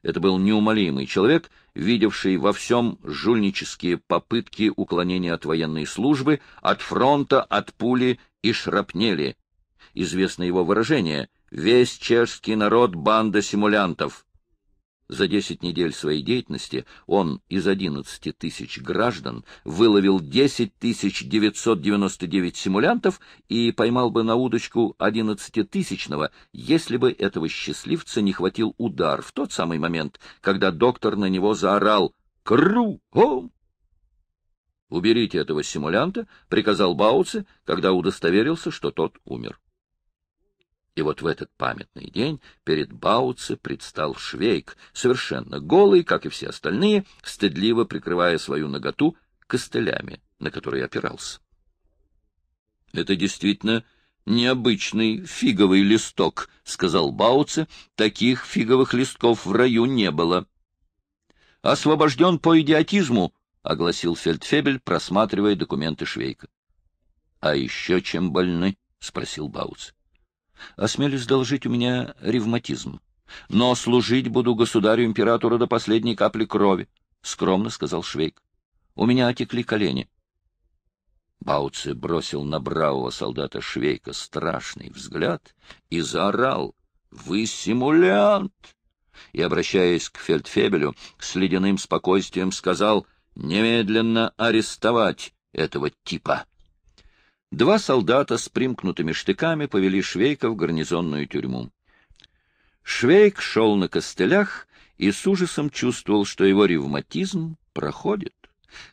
Это был неумолимый человек, видевший во всем жульнические попытки уклонения от военной службы, от фронта, от пули и шрапнели. Известно его выражение «Весь чешский народ — банда симулянтов». За 10 недель своей деятельности он из 11 тысяч граждан выловил 10 999 симулянтов и поймал бы на удочку 11-тысячного, если бы этого счастливца не хватил удар в тот самый момент, когда доктор на него заорал «Кру-хом!» «Уберите этого симулянта», — приказал Бауце, когда удостоверился, что тот умер. И вот в этот памятный день перед Бауце предстал Швейк, совершенно голый, как и все остальные, стыдливо прикрывая свою наготу костылями, на которые опирался. — Это действительно необычный фиговый листок, — сказал Бауце. — Таких фиговых листков в раю не было. — Освобожден по идиотизму, — огласил Фельдфебель, просматривая документы Швейка. — А еще чем больны? — спросил Бауц. Осмелюсь доложить, у меня ревматизм. Но служить буду государю-императору до последней капли крови, — скромно сказал Швейк. У меня отекли колени. Бауце бросил на бравого солдата Швейка страшный взгляд и заорал. — Вы симулянт! И, обращаясь к фельдфебелю, с ледяным спокойствием сказал — немедленно арестовать этого типа. Два солдата с примкнутыми штыками повели Швейка в гарнизонную тюрьму. Швейк шел на костылях и с ужасом чувствовал, что его ревматизм проходит.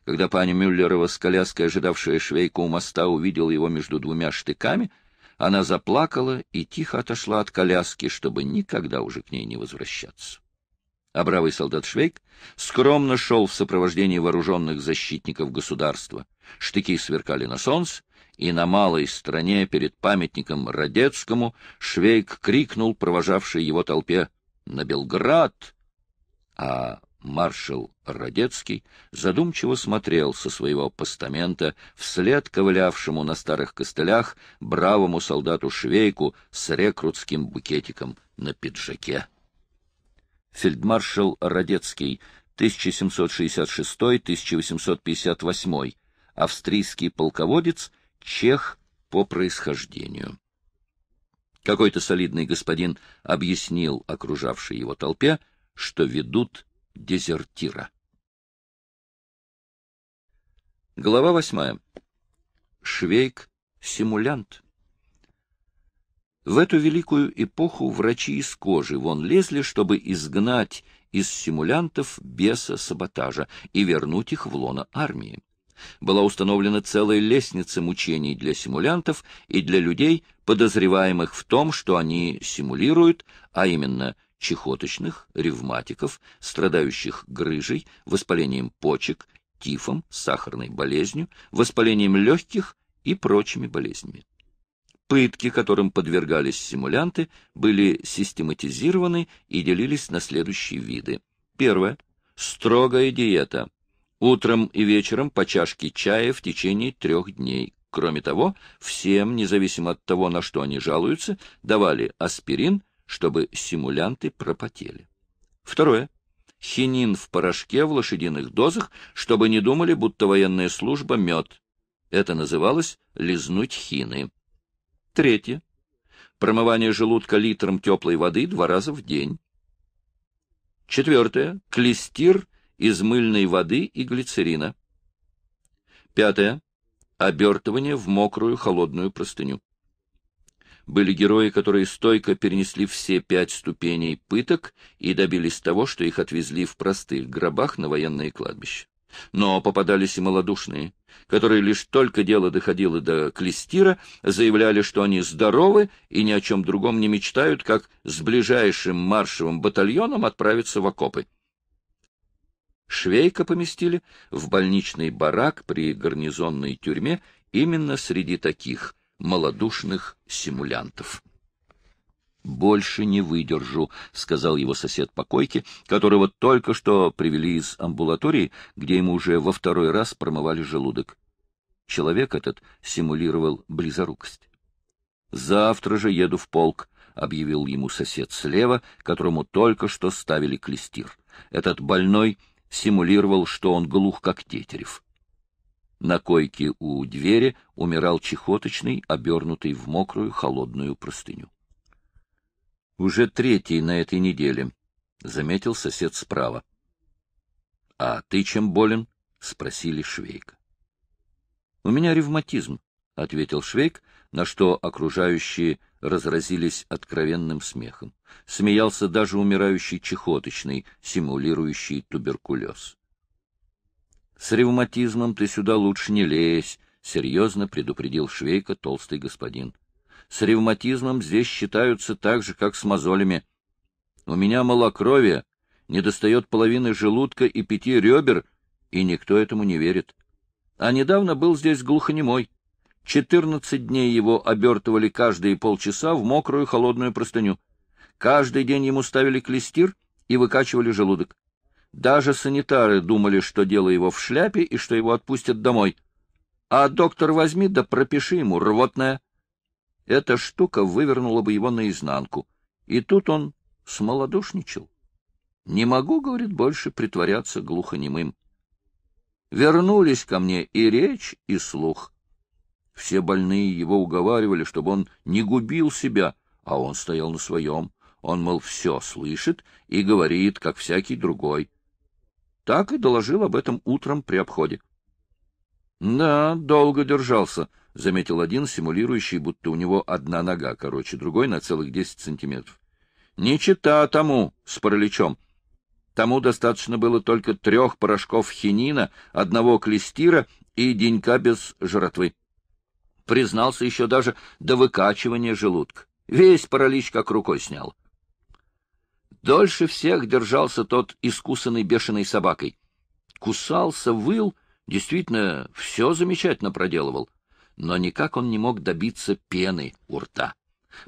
Когда паня Мюллерова с коляской, ожидавшая Швейка у моста, увидела его между двумя штыками, она заплакала и тихо отошла от коляски, чтобы никогда уже к ней не возвращаться а бравый солдат Швейк скромно шел в сопровождении вооруженных защитников государства. Штыки сверкали на солнце, и на малой стране перед памятником Родецкому Швейк крикнул провожавшей его толпе «На Белград!» А маршал Родецкий задумчиво смотрел со своего постамента вслед ковылявшему на старых костылях бравому солдату Швейку с рекрутским букетиком на пиджаке фельдмаршал Радецкий, 1766-1858, австрийский полководец, чех по происхождению. Какой-то солидный господин объяснил окружавшей его толпе, что ведут дезертира. Глава восьмая. Швейк — симулянт. В эту великую эпоху врачи из кожи вон лезли, чтобы изгнать из симулянтов беса саботажа и вернуть их в лоно армии. Была установлена целая лестница мучений для симулянтов и для людей, подозреваемых в том, что они симулируют, а именно чехоточных, ревматиков, страдающих грыжей, воспалением почек, тифом, сахарной болезнью, воспалением легких и прочими болезнями. Пытки, которым подвергались симулянты, были систематизированы и делились на следующие виды. Первое. Строгая диета. Утром и вечером по чашке чая в течение трех дней. Кроме того, всем, независимо от того, на что они жалуются, давали аспирин, чтобы симулянты пропотели. Второе. Хинин в порошке в лошадиных дозах, чтобы не думали, будто военная служба мед. Это называлось «лизнуть хины». Третье. Промывание желудка литром теплой воды два раза в день. Четвертое. Клестир из мыльной воды и глицерина. Пятое. Обертывание в мокрую холодную простыню. Были герои, которые стойко перенесли все пять ступеней пыток и добились того, что их отвезли в простых гробах на военное кладбище. Но попадались и малодушные, которые лишь только дело доходило до клестира, заявляли, что они здоровы и ни о чем другом не мечтают, как с ближайшим маршевым батальоном отправиться в окопы. Швейка поместили в больничный барак при гарнизонной тюрьме именно среди таких малодушных симулянтов больше не выдержу», — сказал его сосед по койке, которого только что привели из амбулатории, где ему уже во второй раз промывали желудок. Человек этот симулировал близорукость. «Завтра же еду в полк», — объявил ему сосед слева, которому только что ставили клестир. Этот больной симулировал, что он глух, как тетерев. На койке у двери умирал чехоточный, обернутый в мокрую холодную простыню. Уже третий на этой неделе, — заметил сосед справа. — А ты чем болен? — спросили Швейк. — У меня ревматизм, — ответил Швейк, на что окружающие разразились откровенным смехом. Смеялся даже умирающий чехоточный, симулирующий туберкулез. — С ревматизмом ты сюда лучше не лезь, — серьезно предупредил Швейка толстый господин. С ревматизмом здесь считаются так же, как с мозолями. У меня малокровие, недостает половины желудка и пяти ребер, и никто этому не верит. А недавно был здесь глухонемой. Четырнадцать дней его обертывали каждые полчаса в мокрую холодную простыню. Каждый день ему ставили клестир и выкачивали желудок. Даже санитары думали, что дело его в шляпе и что его отпустят домой. А доктор возьми да пропиши ему рвотное. Эта штука вывернула бы его наизнанку. И тут он смолодушничал. Не могу, говорит, больше притворяться глухонемым. Вернулись ко мне и речь, и слух. Все больные его уговаривали, чтобы он не губил себя, а он стоял на своем. Он, мол, все слышит и говорит, как всякий другой. Так и доложил об этом утром при обходе. Да, долго держался, —— заметил один, симулирующий, будто у него одна нога короче другой на целых десять сантиметров. — Не чита тому с параличом. Тому достаточно было только трех порошков хинина, одного клестира и денька без жратвы. Признался еще даже до выкачивания желудка. Весь паралич как рукой снял. Дольше всех держался тот искусанный бешеной собакой. Кусался, выл, действительно, все замечательно проделывал но никак он не мог добиться пены у рта.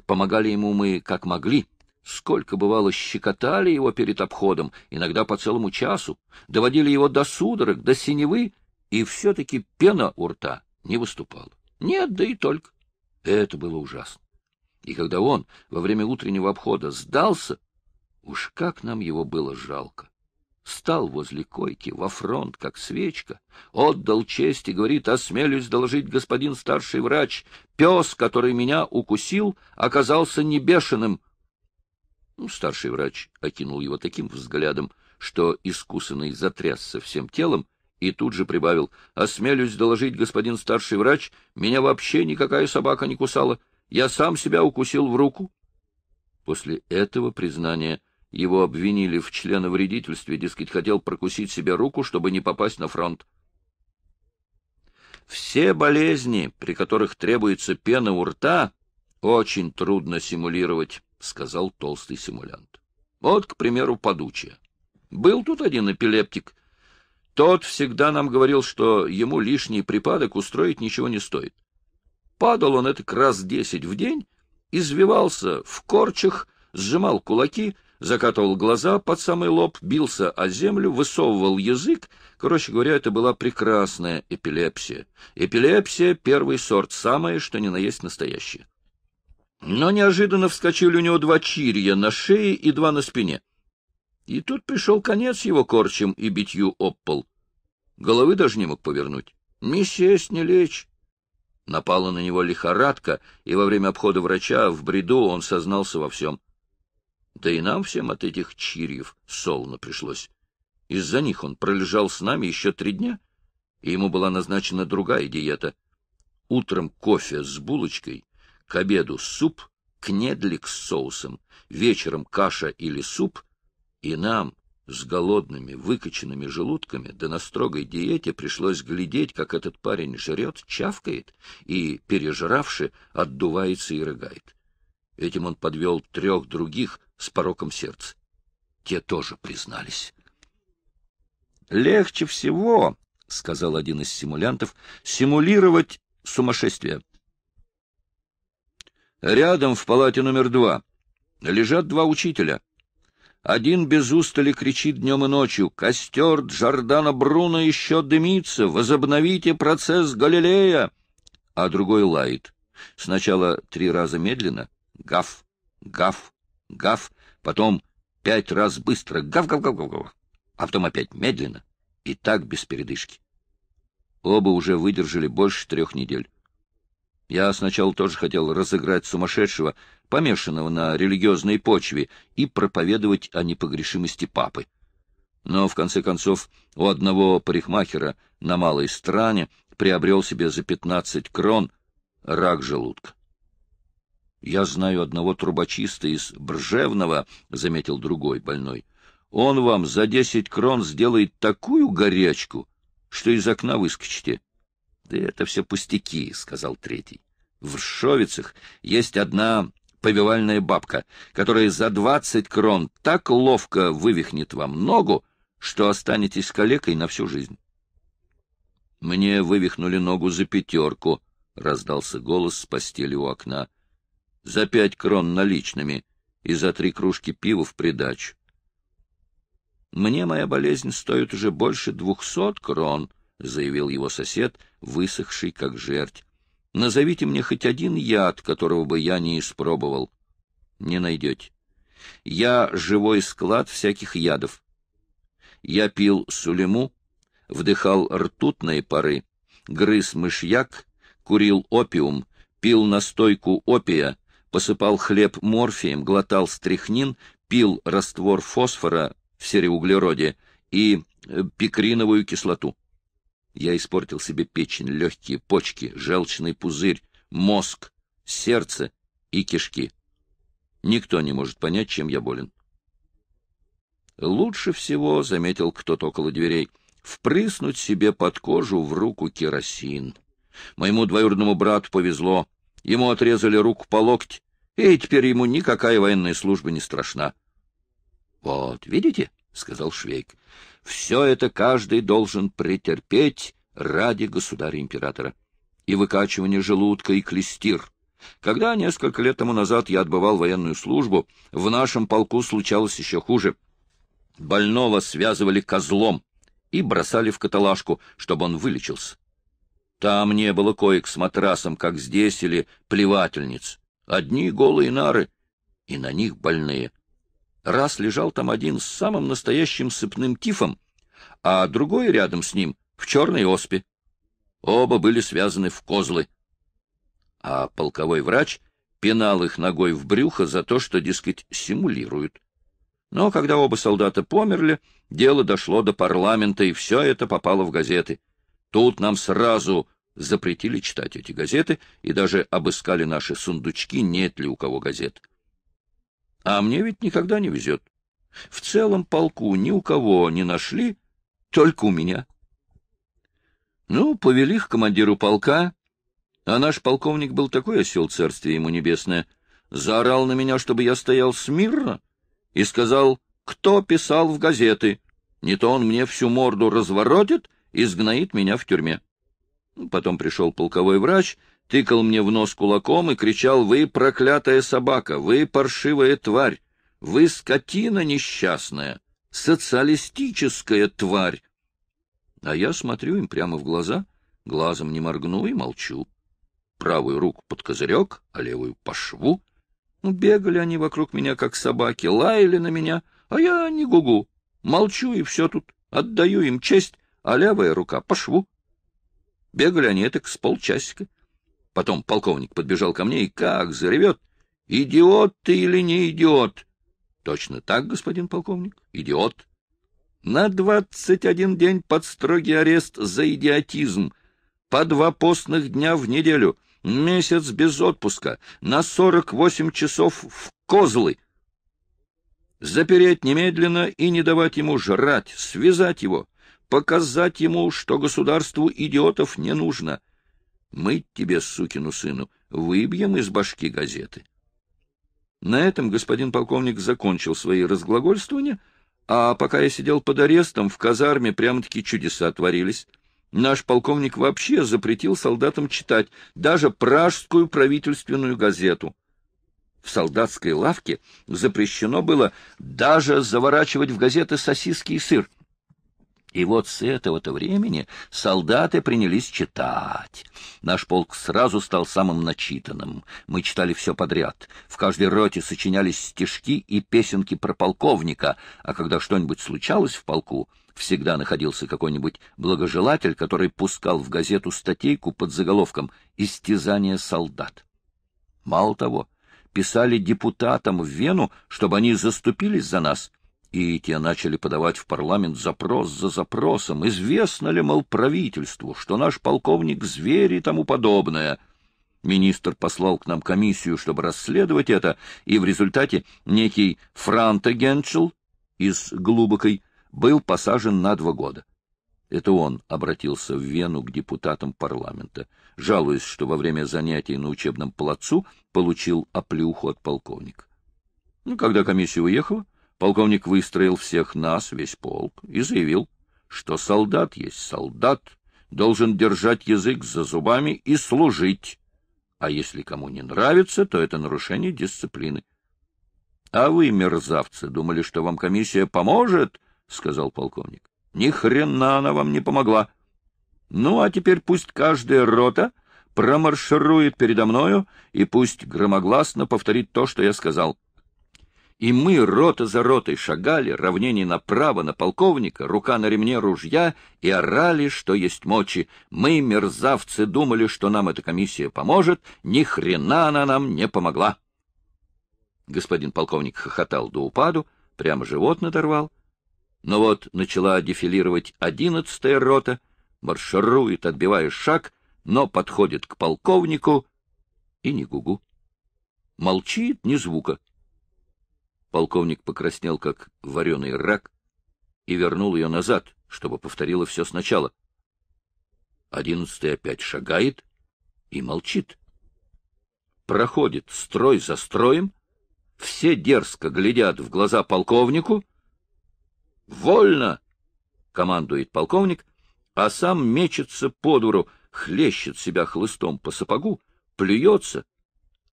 Помогали ему мы как могли. Сколько, бывало, щекотали его перед обходом, иногда по целому часу, доводили его до судорог, до синевы, и все-таки пена у рта не выступала. Нет, да и только. Это было ужасно. И когда он во время утреннего обхода сдался, уж как нам его было жалко стал возле койки во фронт, как свечка, отдал честь и говорит, осмелюсь доложить господин старший врач, пес, который меня укусил, оказался не бешеным. Ну, старший врач окинул его таким взглядом, что искусанный затрясся всем телом и тут же прибавил, осмелюсь доложить господин старший врач, меня вообще никакая собака не кусала, я сам себя укусил в руку. После этого признания его обвинили в членовредительстве, дескать, хотел прокусить себе руку, чтобы не попасть на фронт. Все болезни, при которых требуется пена у рта, очень трудно симулировать, — сказал толстый симулянт. Вот, к примеру, подучие. Был тут один эпилептик. Тот всегда нам говорил, что ему лишний припадок устроить ничего не стоит. Падал он это раз десять в день, извивался в корчах, сжимал кулаки — закатывал глаза под самый лоб, бился о землю, высовывал язык. Короче говоря, это была прекрасная эпилепсия. Эпилепсия — первый сорт, самое, что ни на есть настоящее. Но неожиданно вскочили у него два чирья на шее и два на спине. И тут пришел конец его корчем и битью об пол. Головы даже не мог повернуть. не сесть, не лечь. Напала на него лихорадка, и во время обхода врача в бреду он сознался во всем. Да и нам всем от этих чирьев солоно пришлось. Из-за них он пролежал с нами еще три дня, и ему была назначена другая диета. Утром кофе с булочкой, к обеду суп, кнедлик с соусом, вечером каша или суп, и нам с голодными, выкоченными желудками, да на строгой диете пришлось глядеть, как этот парень жрет, чавкает и, пережравши, отдувается и рыгает. Этим он подвел трех других с пороком сердца. Те тоже признались. «Легче всего, — сказал один из симулянтов, — симулировать сумасшествие. Рядом в палате номер два лежат два учителя. Один без устали кричит днем и ночью. «Костер Джордана Бруно еще дымится! Возобновите процесс Галилея!» А другой лает. Сначала три раза медленно, Гав, гав, гав, потом пять раз быстро, гав-гав-гав-гав, а потом опять медленно и так без передышки. Оба уже выдержали больше трех недель. Я сначала тоже хотел разыграть сумасшедшего, помешанного на религиозной почве, и проповедовать о непогрешимости папы. Но, в конце концов, у одного парикмахера на малой стране приобрел себе за пятнадцать крон рак желудка. — Я знаю одного трубочиста из Бржевного, — заметил другой больной. — Он вам за десять крон сделает такую горячку, что из окна выскочите. — Да это все пустяки, — сказал третий. — В Ршовицах есть одна повивальная бабка, которая за двадцать крон так ловко вывихнет вам ногу, что останетесь калекой на всю жизнь. — Мне вывихнули ногу за пятерку, —— раздался голос с постели у окна за пять крон наличными и за три кружки пива в придачу. «Мне моя болезнь стоит уже больше двухсот крон», — заявил его сосед, высохший как жерть. «Назовите мне хоть один яд, которого бы я не испробовал». «Не найдете. Я живой склад всяких ядов. Я пил сулему, вдыхал ртутные пары, грыз мышьяк, курил опиум, пил настойку опия, посыпал хлеб морфием, глотал стрихнин, пил раствор фосфора в сереуглероде и э, пикриновую кислоту. Я испортил себе печень, легкие, почки, желчный пузырь, мозг, сердце и кишки. Никто не может понять, чем я болен. Лучше всего, — заметил кто-то около дверей, — впрыснуть себе под кожу в руку керосин. Моему двоюродному брату повезло. Ему отрезали руку по локоть, и теперь ему никакая военная служба не страшна. — Вот, видите, — сказал Швейк, — все это каждый должен претерпеть ради государя-императора. И выкачивание желудка, и клестир. Когда несколько лет тому назад я отбывал военную службу, в нашем полку случалось еще хуже. Больного связывали козлом и бросали в каталажку, чтобы он вылечился. Там не было коек с матрасом, как здесь, или плевательниц. Одни голые нары, и на них больные. Раз лежал там один с самым настоящим сыпным тифом, а другой рядом с ним в черной оспе. Оба были связаны в козлы. А полковой врач пинал их ногой в брюхо за то, что, дескать, симулируют. Но когда оба солдата померли, дело дошло до парламента, и все это попало в газеты. Тут нам сразу запретили читать эти газеты и даже обыскали наши сундучки, нет ли у кого газет. А мне ведь никогда не везет. В целом полку ни у кого не нашли, только у меня. Ну, повели к командиру полка, а наш полковник был такой осел царствие ему небесное, заорал на меня, чтобы я стоял смирно, и сказал, кто писал в газеты. Не то он мне всю морду разворотит, и меня в тюрьме. Потом пришел полковой врач, тыкал мне в нос кулаком и кричал, «Вы проклятая собака! Вы паршивая тварь! Вы скотина несчастная! Социалистическая тварь!» А я смотрю им прямо в глаза, глазом не моргну и молчу. Правую руку под козырек, а левую по шву. Ну, бегали они вокруг меня, как собаки, лаяли на меня, а я не гугу. Молчу, и все тут. Отдаю им честь, а левая рука по шву. Бегали они так с полчасика. Потом полковник подбежал ко мне и как заревет. «Идиот ты или не идиот?» «Точно так, господин полковник, идиот». «На двадцать один день под строгий арест за идиотизм, по два постных дня в неделю, месяц без отпуска, на сорок восемь часов в козлы» запереть немедленно и не давать ему жрать, связать его, показать ему, что государству идиотов не нужно. Мы тебе, сукину сыну, выбьем из башки газеты. На этом господин полковник закончил свои разглагольствования, а пока я сидел под арестом, в казарме прямо-таки чудеса творились. Наш полковник вообще запретил солдатам читать даже пражскую правительственную газету. В солдатской лавке запрещено было даже заворачивать в газеты сосиски и сыр. И вот с этого-то времени солдаты принялись читать. Наш полк сразу стал самым начитанным. Мы читали все подряд. В каждой роте сочинялись стишки и песенки про полковника, а когда что-нибудь случалось в полку, всегда находился какой-нибудь благожелатель, который пускал в газету статейку под заголовком «Истязание солдат». Мало того, писали депутатам в Вену, чтобы они заступились за нас — и те начали подавать в парламент запрос за запросом, известно ли, мол, правительству, что наш полковник зверь и тому подобное. Министр послал к нам комиссию, чтобы расследовать это, и в результате некий Франта Генчел из Глубокой был посажен на два года. Это он обратился в Вену к депутатам парламента, жалуясь, что во время занятий на учебном плацу получил оплюху от полковника. Ну, когда комиссия уехала, Полковник выстроил всех нас, весь полк, и заявил, что солдат есть солдат, должен держать язык за зубами и служить. А если кому не нравится, то это нарушение дисциплины. — А вы, мерзавцы, думали, что вам комиссия поможет? — сказал полковник. — Ни хрена она вам не помогла. Ну, а теперь пусть каждая рота промарширует передо мною и пусть громогласно повторит то, что я сказал. — и мы рота за ротой шагали, равнение направо на полковника, рука на ремне ружья, и орали, что есть мочи. Мы, мерзавцы, думали, что нам эта комиссия поможет, ни хрена она нам не помогла. Господин полковник хохотал до упаду, прямо живот надорвал. Но вот начала дефилировать одиннадцатая рота, марширует, отбивая шаг, но подходит к полковнику и не гугу. Молчит, ни звука. Полковник покраснел, как вареный рак, и вернул ее назад, чтобы повторила все сначала. Одиннадцатый опять шагает и молчит. Проходит строй за строем, все дерзко глядят в глаза полковнику. «Вольно!» — командует полковник, а сам мечется по двору, хлещет себя хлыстом по сапогу, плюется,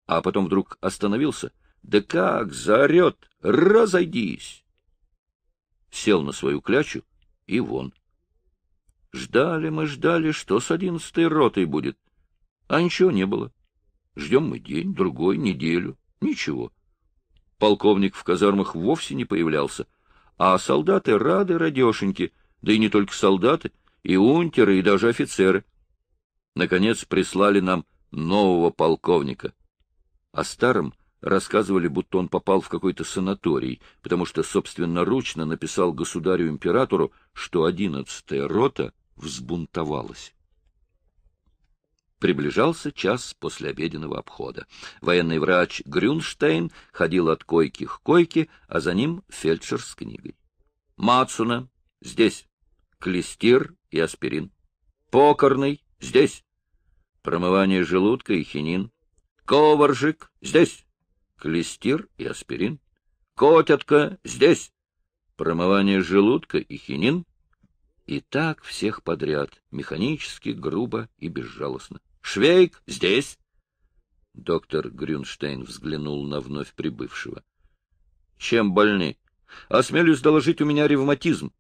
а потом вдруг остановился — да как заорет! Разойдись! Сел на свою клячу и вон. Ждали мы, ждали, что с одиннадцатой ротой будет. А ничего не было. Ждем мы день, другой, неделю. Ничего. Полковник в казармах вовсе не появлялся. А солдаты рады радёшеньки, да и не только солдаты, и унтеры, и даже офицеры. Наконец прислали нам нового полковника. а старым рассказывали, будто он попал в какой-то санаторий, потому что собственноручно написал государю-императору, что одиннадцатая рота взбунтовалась. Приближался час после обеденного обхода. Военный врач Грюнштейн ходил от койки к койке, а за ним фельдшер с книгой. Мацуна здесь, клестир и аспирин. Покорный здесь, промывание желудка и хинин. Коваржик здесь. Клестир и аспирин. Котятка здесь. Промывание желудка и хинин. И так всех подряд, механически, грубо и безжалостно. Швейк здесь. Доктор Грюнштейн взглянул на вновь прибывшего. Чем больны? Осмелюсь доложить, у меня ревматизм.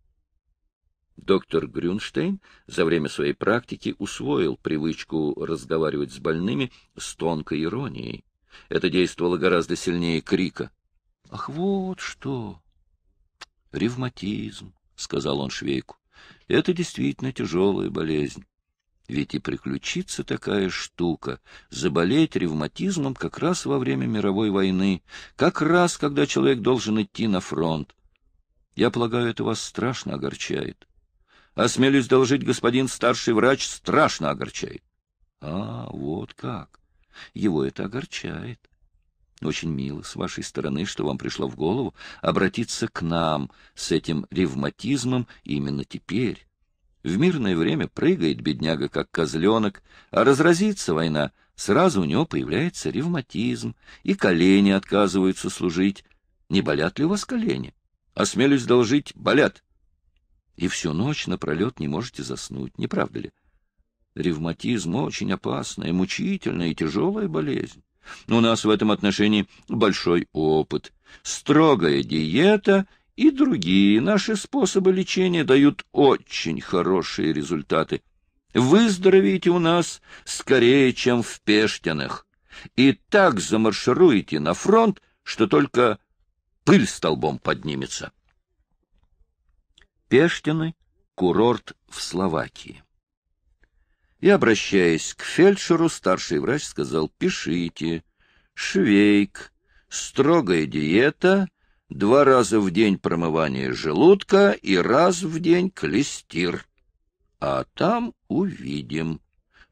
Доктор Грюнштейн за время своей практики усвоил привычку разговаривать с больными с тонкой иронией. Это действовало гораздо сильнее крика. — Ах, вот что! — Ревматизм, — сказал он швейку. — Это действительно тяжелая болезнь. Ведь и приключится такая штука — заболеть ревматизмом как раз во время мировой войны, как раз, когда человек должен идти на фронт. Я полагаю, это вас страшно огорчает. Осмелюсь доложить, господин старший врач страшно огорчает. А, вот как. Его это огорчает. Очень мило с вашей стороны, что вам пришло в голову обратиться к нам с этим ревматизмом именно теперь. В мирное время прыгает бедняга, как козленок, а разразится война, сразу у него появляется ревматизм, и колени отказываются служить. Не болят ли у вас колени? Осмелюсь доложить, болят. И всю ночь напролет не можете заснуть, не правда ли? Ревматизм — очень опасная, мучительная и тяжелая болезнь. У нас в этом отношении большой опыт. Строгая диета и другие наши способы лечения дают очень хорошие результаты. Выздоровеете у нас скорее, чем в Пештянах, и так замаршируете на фронт, что только пыль столбом поднимется. Пештины — курорт в Словакии и, обращаясь к фельдшеру, старший врач сказал «пишите». Швейк, строгая диета, два раза в день промывание желудка и раз в день клестир. А там увидим.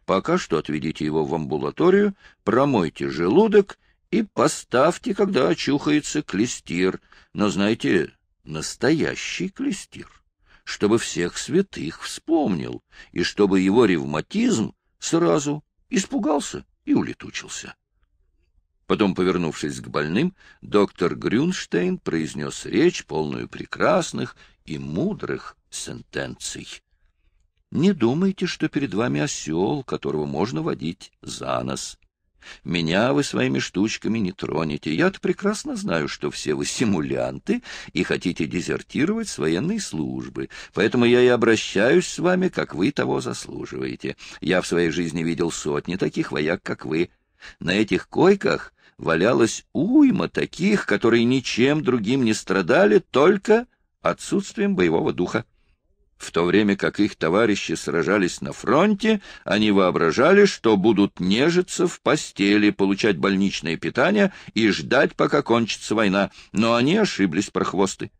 Пока что отведите его в амбулаторию, промойте желудок и поставьте, когда очухается клестир. Но, знаете, настоящий клестир чтобы всех святых вспомнил, и чтобы его ревматизм сразу испугался и улетучился. Потом, повернувшись к больным, доктор Грюнштейн произнес речь, полную прекрасных и мудрых сентенций. «Не думайте, что перед вами осел, которого можно водить за нос. Меня вы своими штучками не тронете. Я-то прекрасно знаю, что все вы симулянты и хотите дезертировать с военной службы, поэтому я и обращаюсь с вами, как вы того заслуживаете. Я в своей жизни видел сотни таких вояк, как вы. На этих койках валялась уйма таких, которые ничем другим не страдали, только отсутствием боевого духа. В то время как их товарищи сражались на фронте, они воображали, что будут нежиться в постели, получать больничное питание и ждать, пока кончится война. Но они ошиблись, прохвосты.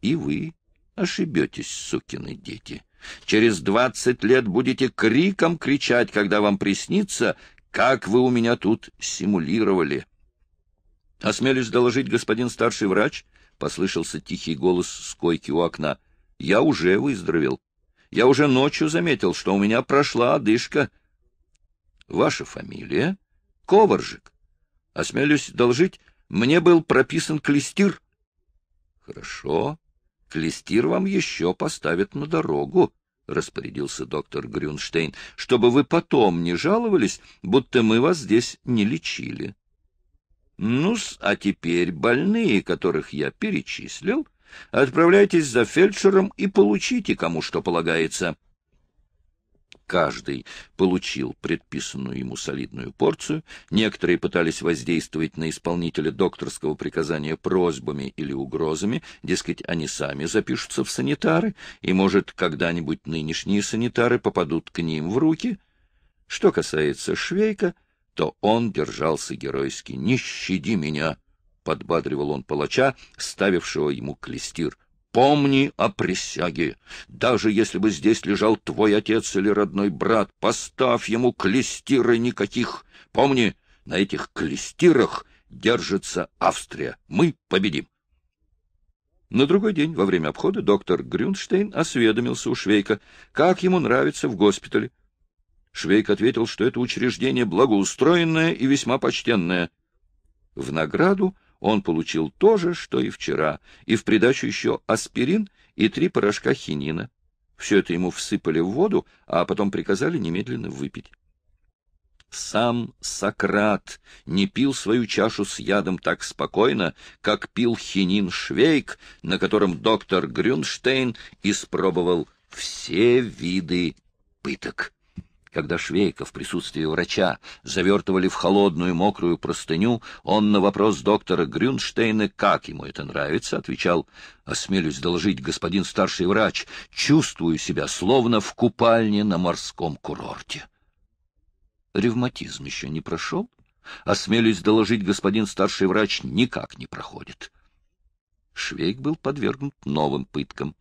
И вы ошибетесь, сукины дети. Через двадцать лет будете криком кричать, когда вам приснится, как вы у меня тут симулировали. — Осмелюсь доложить, господин старший врач, — послышался тихий голос с койки у окна — я уже выздоровел. Я уже ночью заметил, что у меня прошла одышка. Ваша фамилия? Коваржик. Осмелюсь должить, мне был прописан клестир. Хорошо. Клестир вам еще поставят на дорогу, — распорядился доктор Грюнштейн, — чтобы вы потом не жаловались, будто мы вас здесь не лечили. ну а теперь больные, которых я перечислил, Отправляйтесь за фельдшером и получите, кому что полагается. Каждый получил предписанную ему солидную порцию, некоторые пытались воздействовать на исполнителя докторского приказания просьбами или угрозами, дескать, они сами запишутся в санитары, и, может, когда-нибудь нынешние санитары попадут к ним в руки. Что касается Швейка, то он держался геройски «Не щади меня!» подбадривал он палача, ставившего ему клестир. Помни о присяге. Даже если бы здесь лежал твой отец или родной брат, поставь ему клестиры никаких. Помни, на этих клестирах держится Австрия. Мы победим. На другой день во время обхода доктор Грюнштейн осведомился у Швейка, как ему нравится в госпитале. Швейк ответил, что это учреждение благоустроенное и весьма почтенное. В награду он получил то же, что и вчера, и в придачу еще аспирин и три порошка хинина. Все это ему всыпали в воду, а потом приказали немедленно выпить. Сам Сократ не пил свою чашу с ядом так спокойно, как пил хинин Швейк, на котором доктор Грюнштейн испробовал все виды пыток. Когда Швейка в присутствии врача завертывали в холодную мокрую простыню, он на вопрос доктора Грюнштейна, как ему это нравится, отвечал, «Осмелюсь доложить, господин старший врач, чувствую себя словно в купальне на морском курорте». Ревматизм еще не прошел? Осмелюсь доложить, господин старший врач никак не проходит. Швейк был подвергнут новым пыткам.